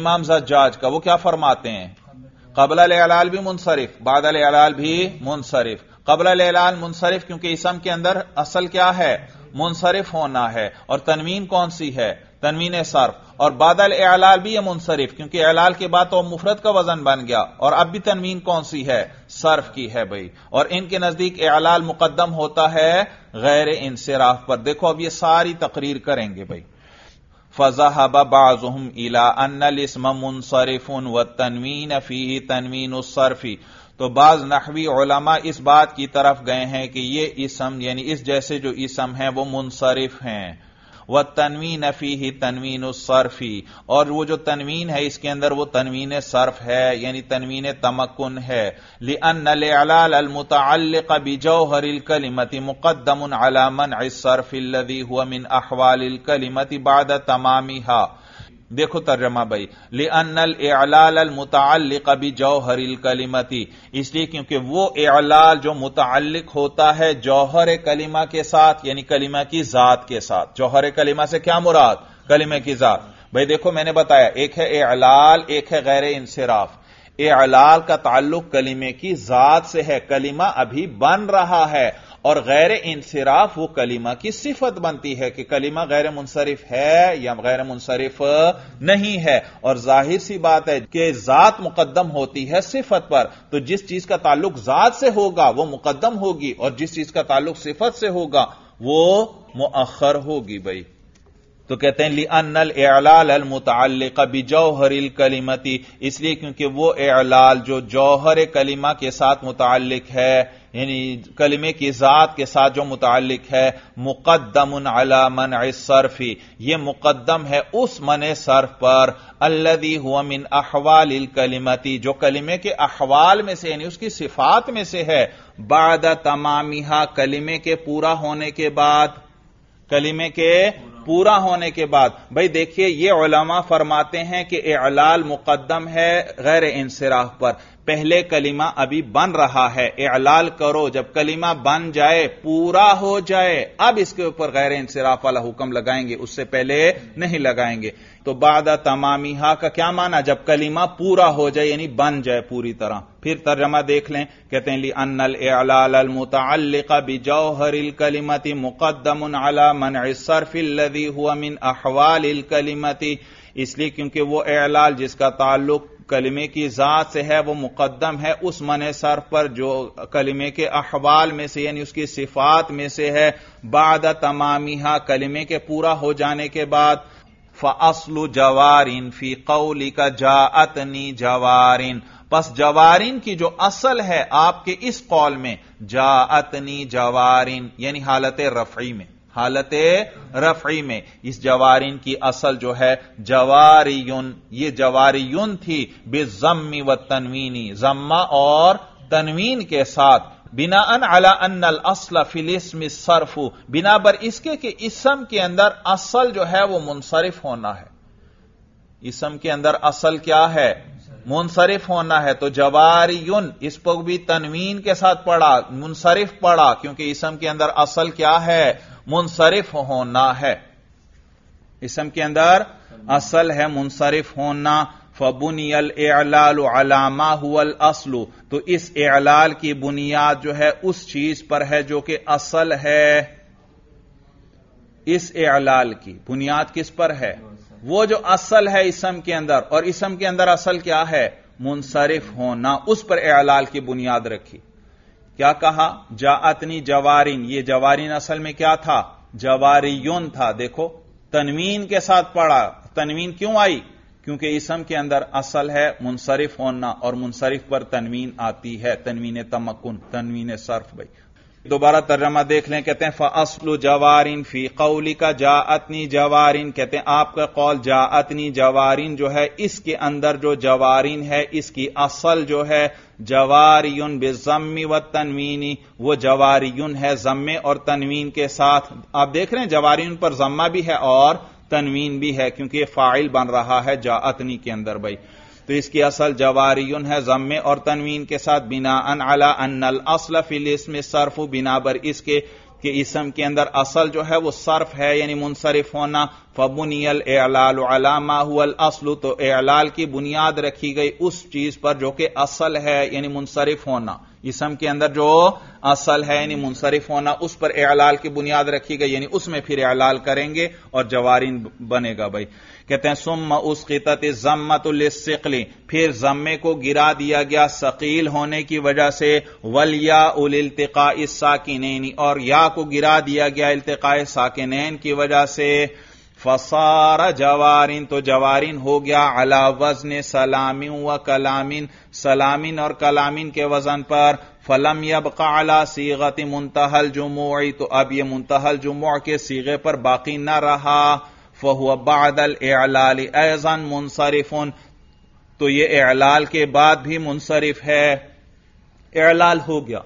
इमाम सज्जाज का वो क्या फरमाते हैं कबल अलाल भी मुनसरफ बाद अलाल भी मुनसरफ कबल अलाल मुनसरफ क्योंकि इसम के अंदर असल क्या है मुनसरफ होना है और तनवीन कौन सी है तनवीन सर्फ और बादल एलाल भी यह मुनसरफ क्योंकि एलाल के बाद तो मुफरत का वजन बन गया और अब भी तनवीन कौन सी है सर्फ की है भाई और इनके नजदीक एलाल मुकदम होता है गैर इन सिराफ पर देखो अब ये सारी तकरीर करेंगे भाई फजहब बाजुम इला अन्नलिस्म मुनसरफुन व तनवीन फी तनवीन उसरफी तो बाज नहवी उलमा इस बात की तरफ गए हैं कि ये इसम यानी इस जैसे जो इसम है वो मुनसरफ हैं व तनवीन फी ही तनवीन सर्फी और वो जो तनवीन है इसके अंदर वो तनवीन सर्फ है यानी तनवीन तमक्न है लिअन अलमुतल बिजौहरिल कलिमती मुकदम अलामन सर्फिल्लदी हुआ मिन अहवाल कलिमती बाद तमामी हा देखो तर्जमा भाई ले अनल एलाल मुताल कभी जौहरिल कलिमती इसलिए क्योंकि वो एलाल जो मुतालिक होता है जौहर कलिमा के साथ यानी कलिमा की जात के साथ जौहर कलिमा से क्या मुराद कलिमे की जात भाई देखो मैंने बताया एक है एलाल एक है गैर इंसराफ एलाल का ताल्लुक कलीमे की जात से है कलीमा अभी बन रहा है और गैर इंसराफ वो कलीमा की सिफत बनती है कि कलीमा गैर मुनसरफ है या गैर मुनसरफ नहीं है और जाहिर सी बात है कि जात मुकदम होती है सिफत पर तो जिस चीज का ताल्लुक जात से होगा वो मुकदम होगी और जिस चीज का ताल्लुक सिफत से होगा वो मुअखर होगी भाई तो कहते हैं ली अनल एलाल अलमतल कबी जौहर कलीमती इसलिए क्योंकि वो एलाल जो जौहर कलीमा के साथ मुतल है यानी कलिमे की ज़ात के साथ जो मुतल है मुकदम अला मन सरफ़ी ये मुकदम है उस मन सरफ पर अल्लदी हुआ मिन अहवाल कलीमती जो कलीमे के अहवाल में से यानी उसकी सिफात में से है बाद तमामिहा कलिमे के पूरा होने के बाद कलीमे के पूरा होने के बाद भाई देखिए ये उलमा फरमाते हैं कि एलाल मुकदम है गैर इंसराफ पर पहले कलीमा अभी बन रहा है एलाल करो जब कलीमा बन जाए पूरा हो जाए अब इसके ऊपर गैर इंसराफ वाला हुक्म लगाएंगे उससे पहले नहीं लगाएंगे तो बादा तमामी हा का क्या माना जब कलीमा पूरा हो जाए यानी बन जाए पूरी तरह फिर तर्जमा देख लें कहते हैं ली अनल अलाल मुतअल्लिका बिजौहरिल कलीमती मुकदम अला मन सरफी हुआ मिन अहवाल कलीमती इसलिए क्योंकि वो एलाल जिसका ताल्लुक कलिमे की ज़ात से है वो मुकदम है उस मन सर पर जो कलिमे के अहवाल में से यानी उसकी सिफात में से है बाद तमामी हा कलिमे के पूरा हो जाने के बाद फअसल जवारिन फी कौली का जाअतनी जवारिन बस जवारिन की जो असल है आपके इस कौल में जाअतनी जवारिन यानी हालत रफी में हालत रफी में इस जवारिन की असल जो है जवारियुन ये जवारियुन थी बेजम्मी व तनवीनी जम्मा और तनवीन के साथ बिना अन अला अल असल फिलिस्म सरफू बिना बर इसके कि इसम के अंदर असल जो है वो मुनसरफ होना है इसम के अंदर असल क्या है मुनसरफ होना है तो जवारी युन इसको भी तनवीन के साथ पढ़ा मुनसरफ पढ़ा क्योंकि इसम के अंदर असल क्या है मुनसरफ होना है इसम के अंदर असल है मुनसरफ होना फबुनियल एलाल अलामा हुअल असलो तो इस एलाल की बुनियाद जो है उस चीज पर है जो कि असल है इस एलाल की बुनियाद किस पर है वो जो असल है इसम के अंदर और इसम के अंदर असल क्या है मुंसरिफ होना उस पर एलाल की बुनियाद रखी क्या कहा जाअतनी जवारिन ये जवारिन असल में क्या था जवारी था देखो तनवीन के साथ पढ़ा तनवीन क्यों आई क्योंकि इसम के अंदर असल है मुनसरिफ होना और मुनसरफ पर तनवीन आती है तनवीन तमकुन तनवीन सर्फ भाई दोबारा तर्जमा देख लें कहते हैं फसलु जवारिन फी कौली का अतनी जवारिन कहते हैं आपका कौल अतनी जवारिन जो है इसके अंदर जो जवारिन है इसकी असल जो है जवारियन बेजम्मी व तनवीनी वो जवारियन है जम्मे और तनवीन के साथ आप देख रहे हैं जवारियन पर जम्मा भी है और तनवीन भी है क्योंकि ये फाइल बन रहा है जातनी के अंदर भाई तो इसकी असल जवारी है जम्मे और तनवीन के साथ बिना अन अला अनल असल फिल इसमें सर्फ बिना बर इसके कि इसम के अंदर असल जो है वो सर्फ है यानी मुनसरफ होना फबुनियल एलाल अलामा हुल असलू तो एलाल की बुनियाद रखी गई उस चीज पर जो कि असल है यानी मुनसरफ होना इसम के अंदर जो असल है यानी मुंसरिफ होना उस पर एलाल की बुनियाद रखी गई यानी उसमें फिर एलाल करेंगे और जवारिन बनेगा भाई कहते हैं सुम उस कितत जम्मतुलसिकली फिर जम्मे को गिरा दिया गया शकील होने की वजह से वल या उलतका साकिनैनी और या को गिरा दिया गया इल्तका साकिनैन की वजह से फसारा जवारिन तो जवारिन हो गया अला वजन सलामिन व कलामिन सलामिन और कलामिन के वजन पर फलम यबका अला सीगत मुंतहल जुमुई तो अब यह मुंतहल जुमुआ के सीगे पर बाकी न रहा फहुआ बादल एलाल एजन मुनसरफन तो ये एलाल के बाद भी मुनसरिफ है एलाल हो गया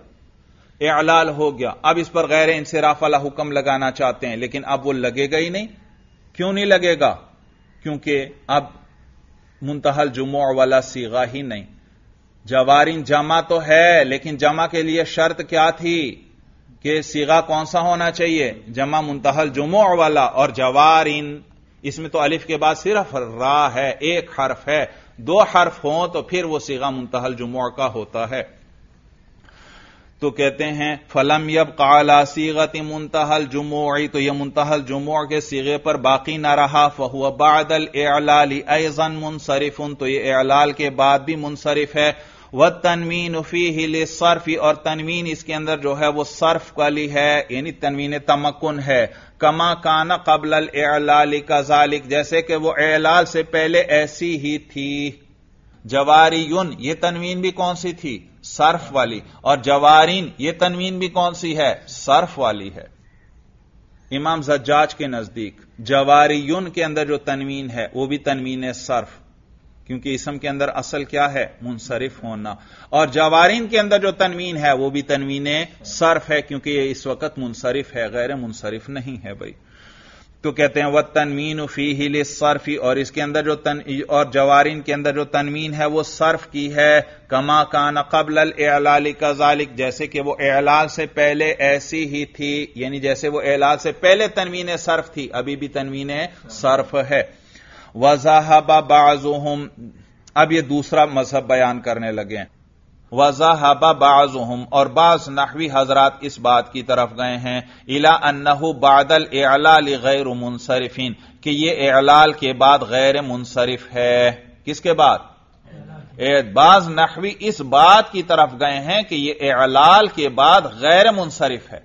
एलाल हो गया अब इस पर गैर इंसराफ वाला हुक्म लगाना चाहते हैं लेकिन अब वो लगेगा ही नहीं क्यों नहीं लगेगा क्योंकि अब मुंतहल जुमो वाला सीगा ही नहीं जवारिन जमा तो है लेकिन जमा के लिए शर्त क्या थी कि सीगा कौन सा होना चाहिए जमा मुंतहल जुमो वाला और जवारिन इसमें तो अलिफ के बाद सिर्फ रा है एक हर्फ है दो हर्फ हो तो फिर वो सीगा मुंतहल जुमो का होता है तो कहते हैं फलम यब काला सीगत मुंतहल जुमोई तो यह मुंतहल जुमो के सीगे पर बाकी ना रहा फहुआ बादल एलाली ऐजन उन तो ये एलाल के बाद भी मुनसरफ है वह तनवीन फी हिल सर्फी और तनवीन इसके अंदर जो है वो सर्फ वाली है यानी तनवीन तमकुन है कमा काना कबल एलाली कजालिक जैसे कि वो एलाल से पहले ऐसी ही थी जवारी यून ये तनवीन भी कौन सी थी सर्फ वाली और जवारीन यह तनवीन भी कौन सी है सर्फ वाली है इमाम जज्जाज के नजदीक युन के अंदर जो तनवीन है वो भी तनवीन है सर्फ क्योंकि इसम के अंदर असल क्या है मुनसरफ होना और जवारीन के अंदर जो तनवीन है वो भी तनवीन सर्फ है क्योंकि ये इस वक्त मुनसरफ है गैर मुंसरिफ नहीं है भाई तो कहते हैं वह तनमीन फी हिल सर्फी और इसके अंदर जो तन और जवारीन के अंदर जो तनमीन है वो सर्फ की है कमा कान कबल एलाल कजालिक जैसे कि वो एलाल से पहले ऐसी ही थी यानी जैसे वो एलाल से पहले तनवीन सर्फ थी अभी भी तनवीन सर्फ है वजाहबा बाजुहम अब ये दूसरा मजहब बयान करने लगे हैं वजाहबा बाजुहम और बाज नहवी हजरात इस बात की तरफ गए हैं इला अन्नहु बादल एलाल गैर मुनसरफिन कि ये एलाल के बाद गैर मुनसरिफ है किसके बाद बाज नहवी इस बात की तरफ गए हैं कि ये एलाल के बाद गैर मुनसरफ है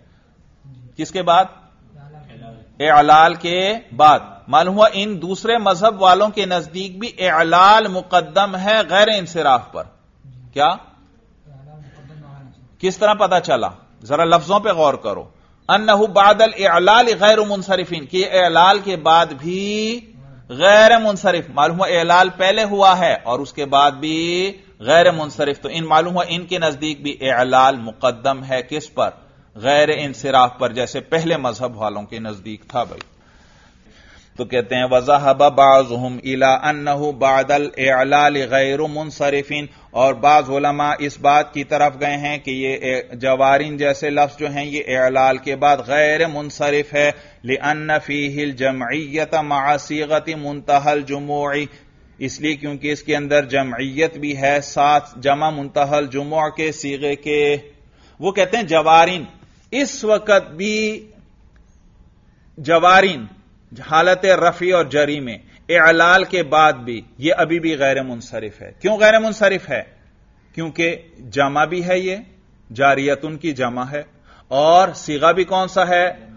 किसके बाद एलाल के बाद मालूम हुआ इन दूसरे मजहब वालों के नजदीक भी एलाल मुकदम है गैर इंसराफ पर क्या किस तरह पता चला जरा लफ्जों पर गौर करो अनहू बादल एलाल गैर मुनसरिफिन के एलाल के बाद भी गैर मुनसरफ मालूम एलाल पहले हुआ है और उसके बाद भी गैर मुनसरिफ तो इन मालूम हुआ इनके नजदीक भी एलाल मुकदम है किस पर गैर इंसराफ पर जैसे पहले मजहब वालों के नजदीक था भाई तो कहते हैं बाज हम इला अन्नहु बादल एलाल गैर मुनसरफिन और बाज उलमा इस बात की तरफ गए हैं कि ये जवारिन जैसे लफ्ज जो हैं ये एलाल के बाद गैर मुनसरिफ है ले अन्न फ़ीहिल जमयत मासीगत मुंतहल जमुई इसलिए क्योंकि इसके अंदर जमयत भी है साथ जमा मुंतहल जुमुआ के सीगे के वो कहते हैं जवारिन इस वक्त भी जवारिन हालत रफी और जरी में एलाल के बाद भी यह अभी भी गैर मुनसरफ है क्यों गैर मुनसरफ है क्योंकि जमा भी है यह जारियत उनकी जमा है और सीगा भी कौन सा है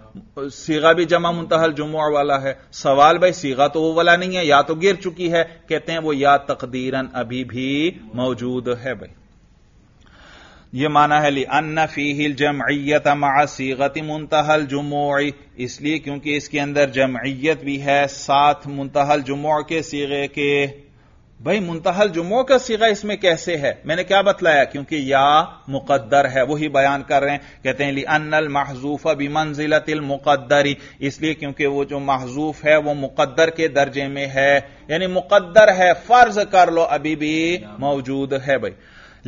सीगा भी जमा मुंतहल जुमुआ वाला है सवाल भाई सीगा तो वो वाला नहीं है या तो गिर चुकी है कहते हैं वो या तकदीरन अभी भी मौजूद है भाई यह माना है ली अन्न फीहिल जमयत मासीगत मुंतहल जुमोई इसलिए क्योंकि इसके अंदर जमयत भी है साथ मुंतहल जुमो के सीगे के भाई मुंतहल जुमो का सीगा इसमें कैसे है मैंने क्या बतलाया क्योंकि या मुकद्दर है वही बयान कर रहे हैं कहते हैं ली अनल महजूफ अभी मंजिलतिल मुकद्दरी इसलिए क्योंकि वो जो महजूफ है वो मुकद्दर के दर्जे में है यानी मुकद्दर है फर्ज कर लो अभी भी मौजूद है भाई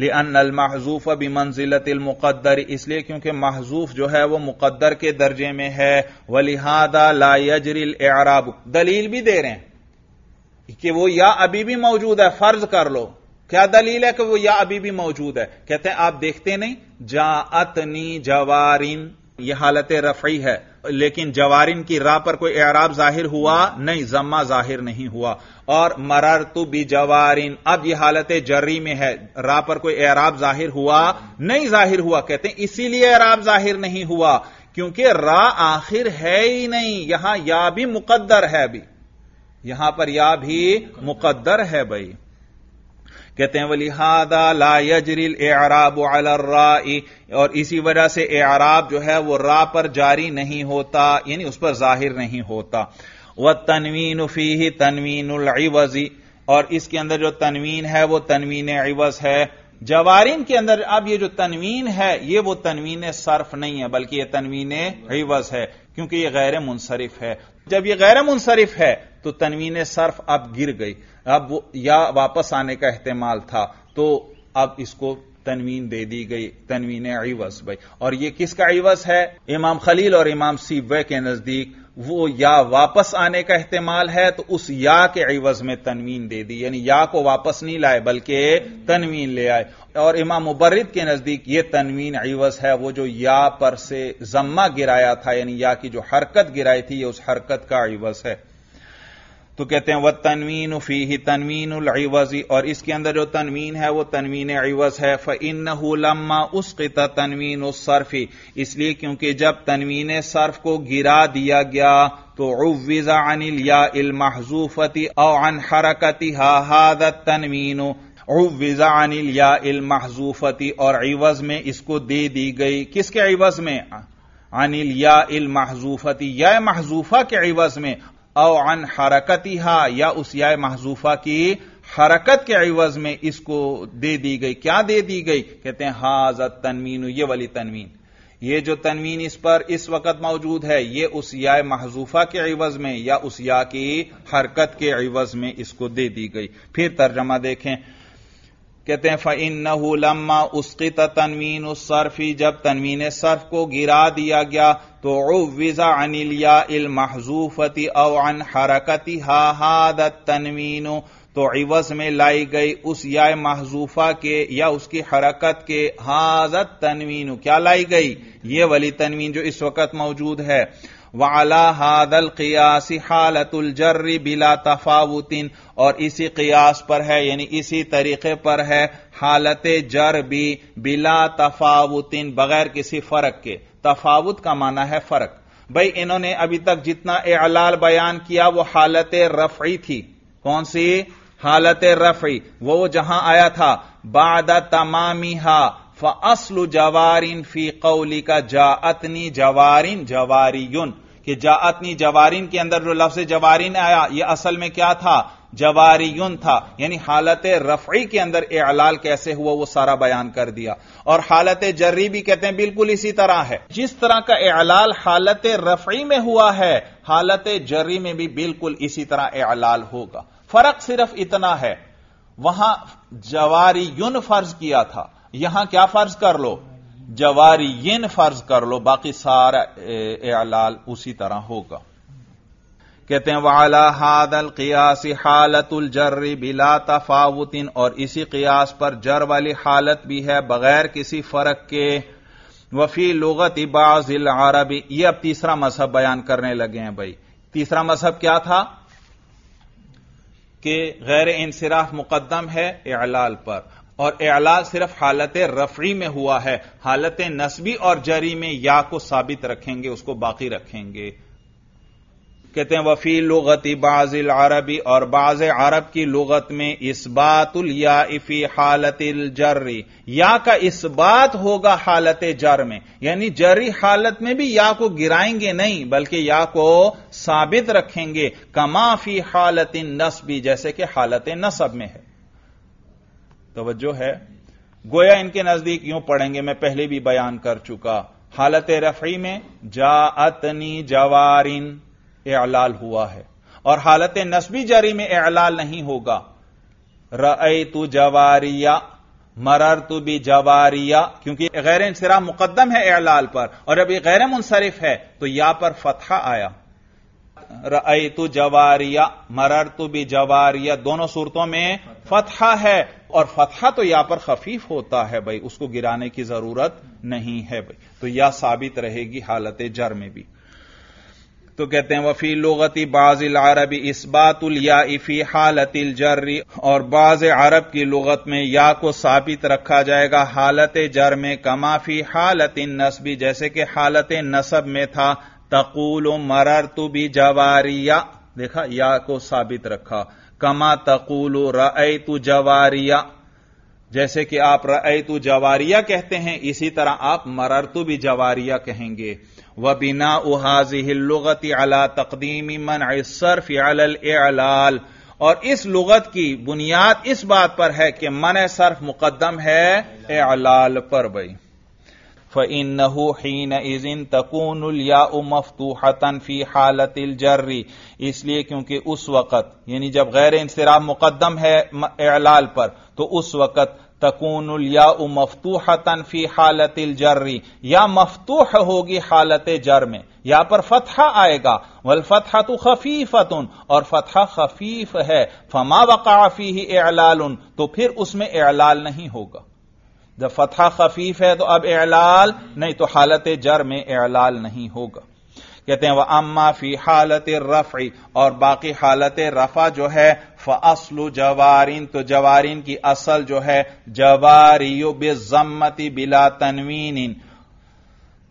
लिअन महजूफ बिमंजिलत मुकदर इसलिए क्योंकि महजूफ जो है वह मुकदर के दर्जे में है वलिहादा लाजरिल एराब दलील भी दे रहे हैं कि वो या अभी भी मौजूद है फर्ज कर लो क्या दलील है कि वो या अभी भी मौजूद है कहते हैं आप देखते नहीं जाअतनी जवारिन यह हालत रफ़ी है लेकिन जवारिन की राह पर कोई एराब जाहिर हुआ नहीं जम्मा जाहिर नहीं हुआ और मरर तो बी जवारिन अब यह हालत जर्री में है राह पर कोई एराब जाहिर हुआ नहीं जाहिर हुआ कहते इसीलिए एराब जाहिर नहीं हुआ क्योंकि रा आखिर है ही नहीं यहां या भी मुकद्दर है अभी यहां पर या भी मुकद्दर है भाई कहते हैं वली हादा ला यजरिल एराब अलर्राई और इसी वजह से एराब जो है वो रा पर जारी नहीं होता यानी उस पर जाहिर नहीं होता व तनवीन फी तनवीन अवजी और इसके अंदर जो तनवीन है वो तनवीन अवज है जवारीन के अंदर अब ये जो तनवीन है ये वो तनवीन सर्फ नहीं है बल्कि ये तनवीन अवज है क्योंकि ये गैर मुनसरफ है जब ये गैर मुनसरफ है तो तनवीन सर्फ अब गिर गई अब वो या वापस आने का एहतमाल था तो अब इसको तनवीन दे दी गई तनवीन अवस भाई और ये किसका अवस है इमाम खलील और इमाम सीबे के नजदीक वो या वापस आने का एहतमाल है तो उस या के अवज में तनवीन दे दी यानी या को वापस नहीं लाए बल्कि तनवीन ले आए और इमाम मुबर्रद के नजदीक ये तनवीन अवज है वो जो या पर से जम्मा गिराया था यानी या की जो हरकत गिराई थी ये उस हरकत का अवज है तो कहते हैं वह तनवीन फी ही तनवीन अवजी और इसके अंदर जो तनवीन है वो तनवीन अवज है इन लम्मा उस किता तनवीन उस सर्फी इसलिए क्योंकि जब तनवीन सर्फ को गिरा दिया गया तो उविजा अनिल या महजूफती अन हरकती हादत तनवीन उविजा अनिल या इल महजूफती और अवज में इसको दे दी गई किसके अवज में अनिल या इल महजूफती या महजूफा के अवज में अन हरकतिहा या उस या महजूफा की हरकत के एवज में इसको दे दी गई क्या दे दी गई कहते हैं हाजत तनवीन ये वाली तनवीन ये जो तनवीन इस पर इस वक्त मौजूद है ये उस या महजूफा के एवज में या उस या की हरकत के अवज में इसको दे दी गई फिर तर्जमा देखें कहते हैं फ़िन नहू लम्मा उसकी तनवीन उस सर्फी जब तनवीन सर्फ को गिरा दिया गया तो उविजा अनिलिया इल महजूफती अव अन हरकती हा हाद तनवीन तो इवज में लाई गई उस या महजूफा के या उसकी हरकत के हाजत तनवीन क्या लाई गई ये वाली तनवीन जो इस वक्त मौजूद है वाला हादल कियासी हालतुल जर्री बिला तफावतिन और इसी कियास पर है यानी इसी तरीके पर है हालत जर भी बिला तफावतिन बगैर किसी फर्क के तफावत का माना है फर्क भाई इन्होंने अभी तक जितना एलाल बयान किया वो हालत रफी थी कौन सी हालत रफी वो जहां आया था बाद तमामी हा फसल जवारिन फी कौली का जाअतनी जवारिन जवारीयुन कि जातनी जवारिन के अंदर जो लफ्ज जवारिन आया यह असल में क्या था युन था यानी हालत रफई के अंदर एलाल कैसे हुआ वो सारा बयान कर दिया और हालत जर्री भी कहते हैं बिल्कुल इसी तरह है जिस तरह का एलाल हालत रफी में हुआ है हालत जर्री में भी बिल्कुल इसी तरह एलाल होगा फर्क सिर्फ इतना है वहां जवारीयुन फर्ज किया था यहां क्या फर्ज कर लो जवारी यन फर्ज कर लो बाकी सारा एलाल उसी तरह होगा कहते हैं वाला हादल कियास हालतुल जर्री बिला तफावतिन और इसी कियास पर जर वाली हालत भी है बगैर किसी फर्क के वफी लुगत बाजिल अरबी ये अब तीसरा मजहब बयान करने लगे हैं भाई तीसरा मजहब क्या था कि गैर इंसराफ मुकदम है एलाल पर और एला सिर्फ हालत रफरी में हुआ है हालत नस्बी और जरी में या को साबित रखेंगे उसको बाकी रखेंगे कहते हैं वफी लुगति बाजिल अरबी और बाज अरब की लुगत में इस बातुल या इफी हालत जर्री या का इस बात होगा हालत जर में यानी जर्री हालत में भी या को गिराएंगे नहीं बल्कि या को साबित रखेंगे कमाफी हालत नस्बी जैसे कि हालत नसब में है तोज्जो है गोया इनके नजदीक यूं पढ़ेंगे मैं पहले भी बयान कर चुका हालत रफी में अतनी जवारिन एलाल हुआ है और हालत नस्बी जरी में एलाल नहीं होगा रई तु जवारिया मरर तु भी जवारिया क्योंकि गैर सिरा मुकदम है एलाल पर और यह गैर मुनसरिफ है तो या पर फतहा आया रई तु जवारिया मरर तु भी जवारिया दोनों सूरतों में फतहा है और फतहा तो यहां पर खफीफ होता है भाई उसको गिराने की जरूरत नहीं है भाई तो यह साबित रहेगी हालत जर में भी तो कहते हैं वफी लगती बाजिल अरबी इसबातुल या इफी हालतिल जर्री और बाज अरब की लुगत में या को साबित रखा जाएगा हालत जर में कमाफी हालत नस्बी जैसे कि हालत नसब में था तकूल मरर तु भी जवारिया देखा या को साबित रखा कमा तकूल रई तु जवारिया जैसे कि आप रई तु जवारिया कहते हैं इसी तरह आप मरर तु भी जवारिया कहेंगे व बिना उहाजिलुगति अला तकदीमी मन सर्फ अलाल और इस लुगत की बुनियाद इस बात पर है कि मन सर्फ मुकदम है ए अलाल पर भाई फ़िन्नहू हीन इज़िन तकूनुल या मफतूहतन फ़ी हालतिल जर्री इसलिए क्योंकि उस वक़्त यानी जब गैर इंसराब मुकदम है एलाल पर तो उस वक़्त तकूनुल या मफतूहतन फ़ी हालत जर्री या मफतूह होगी हालत जर में या पर फतहा आएगा वल फतहा तो खफीफतुन और फतहा खफीफ है फमा वकाफी ही एलाल तो फिर उसमें एलाल नहीं होगा जब फतहा खफीफ है तो अब एलाल नहीं तो हालत जर में एलाल नहीं होगा कहते हैं वह अम्मा फी हालत रफ़ी और बाकी हालत रफ़ा जो है फसलु जवारिन तो जवारिन की असल जो है जवारियो बेजम्मति बिला तनवीन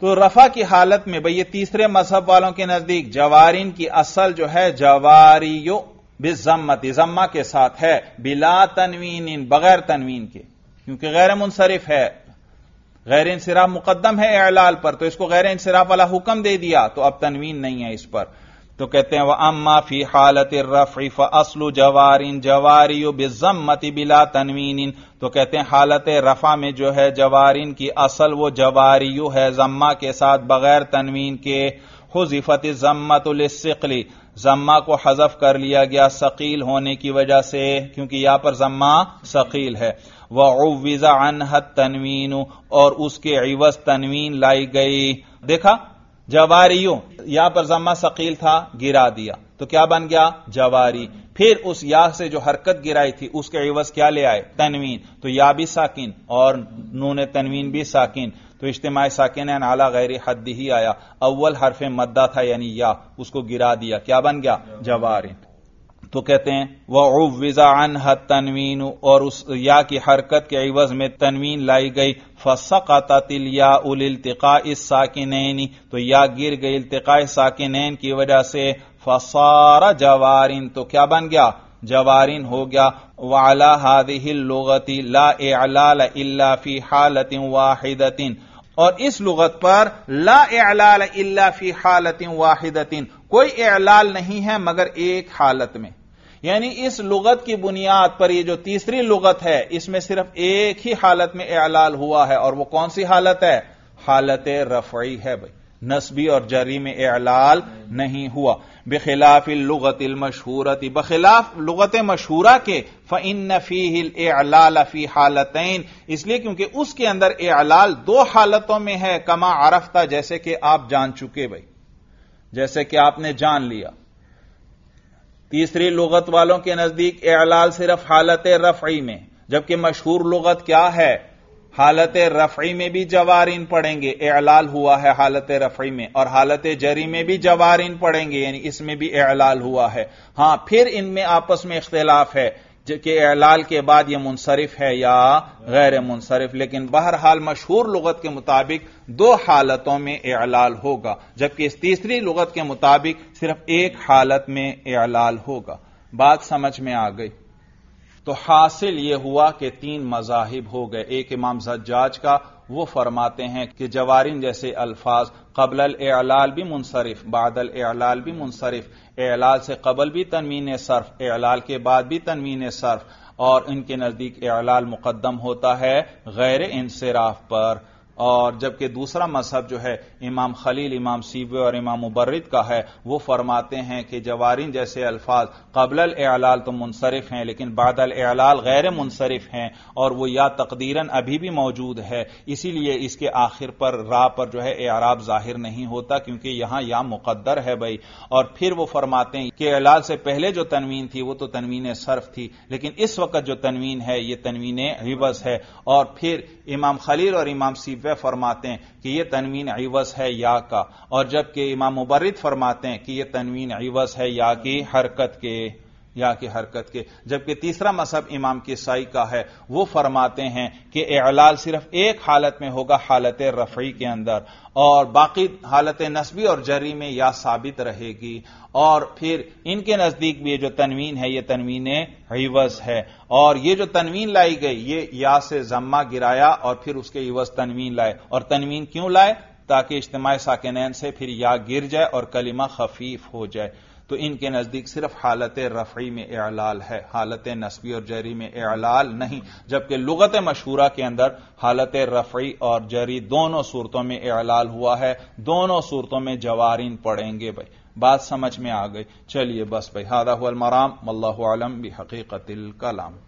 तो रफा की हालत में भाई ये तीसरे मजहब वालों के नजदीक जवारिन की असल जो है जवारियो बेजम्मति जम्मा के साथ है बिला तनवीन बगैर तनवीन के क्योंकि गैर मुनसरफ है गैर इंसराफ मुकदम है एलाल पर तो इसको गैर इंसराफ वाला हुक्म दे दिया तो अब तनवीन नहीं है इस पर तो कहते हैं वह अम्मा फी हालत रफ़ीफ जवार इन जवारी बिजम्मती बिला तनवीन इन तो कहते हैं हालत रफ़ा में जो है जवारिन की असल वो जवारी है जम्मा के साथ बगैर तनवीन के हुजीफत जम्मतुलसिकली जम्मा को हजफ कर लिया गया शकील होने की वजह से क्योंकि यहां पर जम्मा शकील है वह उविजा अनहत तनवीन और उसके अवस तनवीन लाई गई देखा जवारियों यहां पर जम्मा शकील था गिरा दिया तो क्या बन गया जवारी फिर उस या से जो हरकत गिराई थी उसके एवज क्या ले आए तनवीन तो या भी साकिन और नून तनवीन भी साकिन तो इज्तम साकिन आला गैर हद ही आया अव्वल हरफ मद्दा था यानी या उसको गिरा दिया क्या बन गया जवार तो कहते हैं वह अन हद तनवीन और उस या की हरकत के अवज में तनवीन लाई गई फसकातिल या उल इल्तका इस साकिन तो या गिर गई इल्तिका साकिन की वजह से फसारा जवारिन तो क्या बन गया जवारिन हो गया वाला हादिल लुगति ला फी हालत वाहिदतिन और इस लुगत पर ला एलाल इल्ला फी हालतिन वाहिदतिन कोई एलाल नहीं है मगर एक हालत में यानी इस लुगत की बुनियाद पर यह जो तीसरी लुगत है इसमें सिर्फ एक ही हालत में एलाल हुआ है और वह कौन सी हालत है हालत रफई है भाई नस्बी और जरी में एलाल नहीं हुआ बखिलाफ लुगत मशहूरती बखिलाफ लुगत मशहूरा के फ़िन नफ़ी हिल एलाल फ़ी हालतैन इसलिए क्योंकि उसके अंदर अलाल दो हालतों में है कमा आरफता जैसे कि आप जान चुके भाई जैसे कि आपने जान लिया तीसरी लुगत वालों के नजदीक अलाल सिर्फ हालत रफई में जबकि मशहूर लुगत क्या है हालत रफई में भी जवारीन पड़ेंगे एलाल हुआ है हालत रफई में और हालत जरी में भी जवारीन पड़ेंगे यानी इसमें भी एलाल हुआ है हां फिर इनमें आपस में इख्तलाफ है कि एलाल के बाद यह मुनसरफ है या गैर मुनसरफ लेकिन बहरहाल मशहूर लुगत के मुताबिक दो हालतों में एलाल होगा जबकि इस तीसरी लुगत के मुताबिक सिर्फ एक हालत में एलाल होगा बात समझ में आ गई तो हासिल यह हुआ कि तीन मजाहिब हो गए एक इमाम सज्जाज का वो फरमाते हैं कि जवारिन जैसे अल्फाज कबल एलाल भी मुनसरफ बादल एलाल भी मुनसरफ एलाल से कबल भी तनवीन सर्फ एलाल के बाद भी तनवीन सर्फ और इनके नजदीक एलाल मुकदम होता है गैर इंसराफ पर और जबकि दूसरा मजहब जो है इमाम खलील इमाम सीबे और इमाम मुबर्रद का है वो फरमाते हैं कि जवारिन जैसे अल्फाज कबल एलाल तो मुनसरफ हैं लेकिन बादल एलाल गैर मुनसरफ हैं और वो या तकदीरन अभी भी मौजूद है इसीलिए इसके आखिर पर रा पर जो है एराब जाहिर नहीं होता क्योंकि यहां या मुकदर है भाई और फिर वो फरमाते हैं कि एलाल से पहले जो तनवीन थी वो तो तनवीन सर्फ थी लेकिन इस वक्त जो तनवीन है ये तनवीन रिवस है और फिर इमाम खलील और इमाम सीबे पे फरमाते हैं कि यह तनवीन अवस है या का और जबकि इमाम मुबरद फरमाते हैं कि यह तनवीन अवस है या की हरकत के या की हरकत के जबकि तीसरा मसहब इमाम किसाई का है वो फरमाते हैं कि एलाल सिर्फ एक हालत में होगा हालत रफई के अंदर और बाकी हालत नस्बी और जरी में या साबित रहेगी और फिर इनके नज़दीक भी ये जो तनवीन है ये तनवीन हिवज है और ये जो तनवीन लाई गई ये या से जम्मा गिराया और फिर उसके हिवज तनवीन लाए और तनवीन क्यों लाए ताकि इज्तमाही साकिनैन से फिर या गिर जाए और कलिमा खफीफ हो जाए तो इनके नजदीक सिर्फ हालत रफी में एलाल है हालत नस्बी और जरी में एलाल नहीं जबकि लुगत मशहूरा के अंदर हालत रफई और जरी दोनों सूरतों में एलाल हुआ है दोनों सूरतों में जवारीन पड़ेंगे भाई बात समझ में आ गई चलिए बस भाई हादा हुआ मराम अल्लाह आलम भी हकीकत कलाम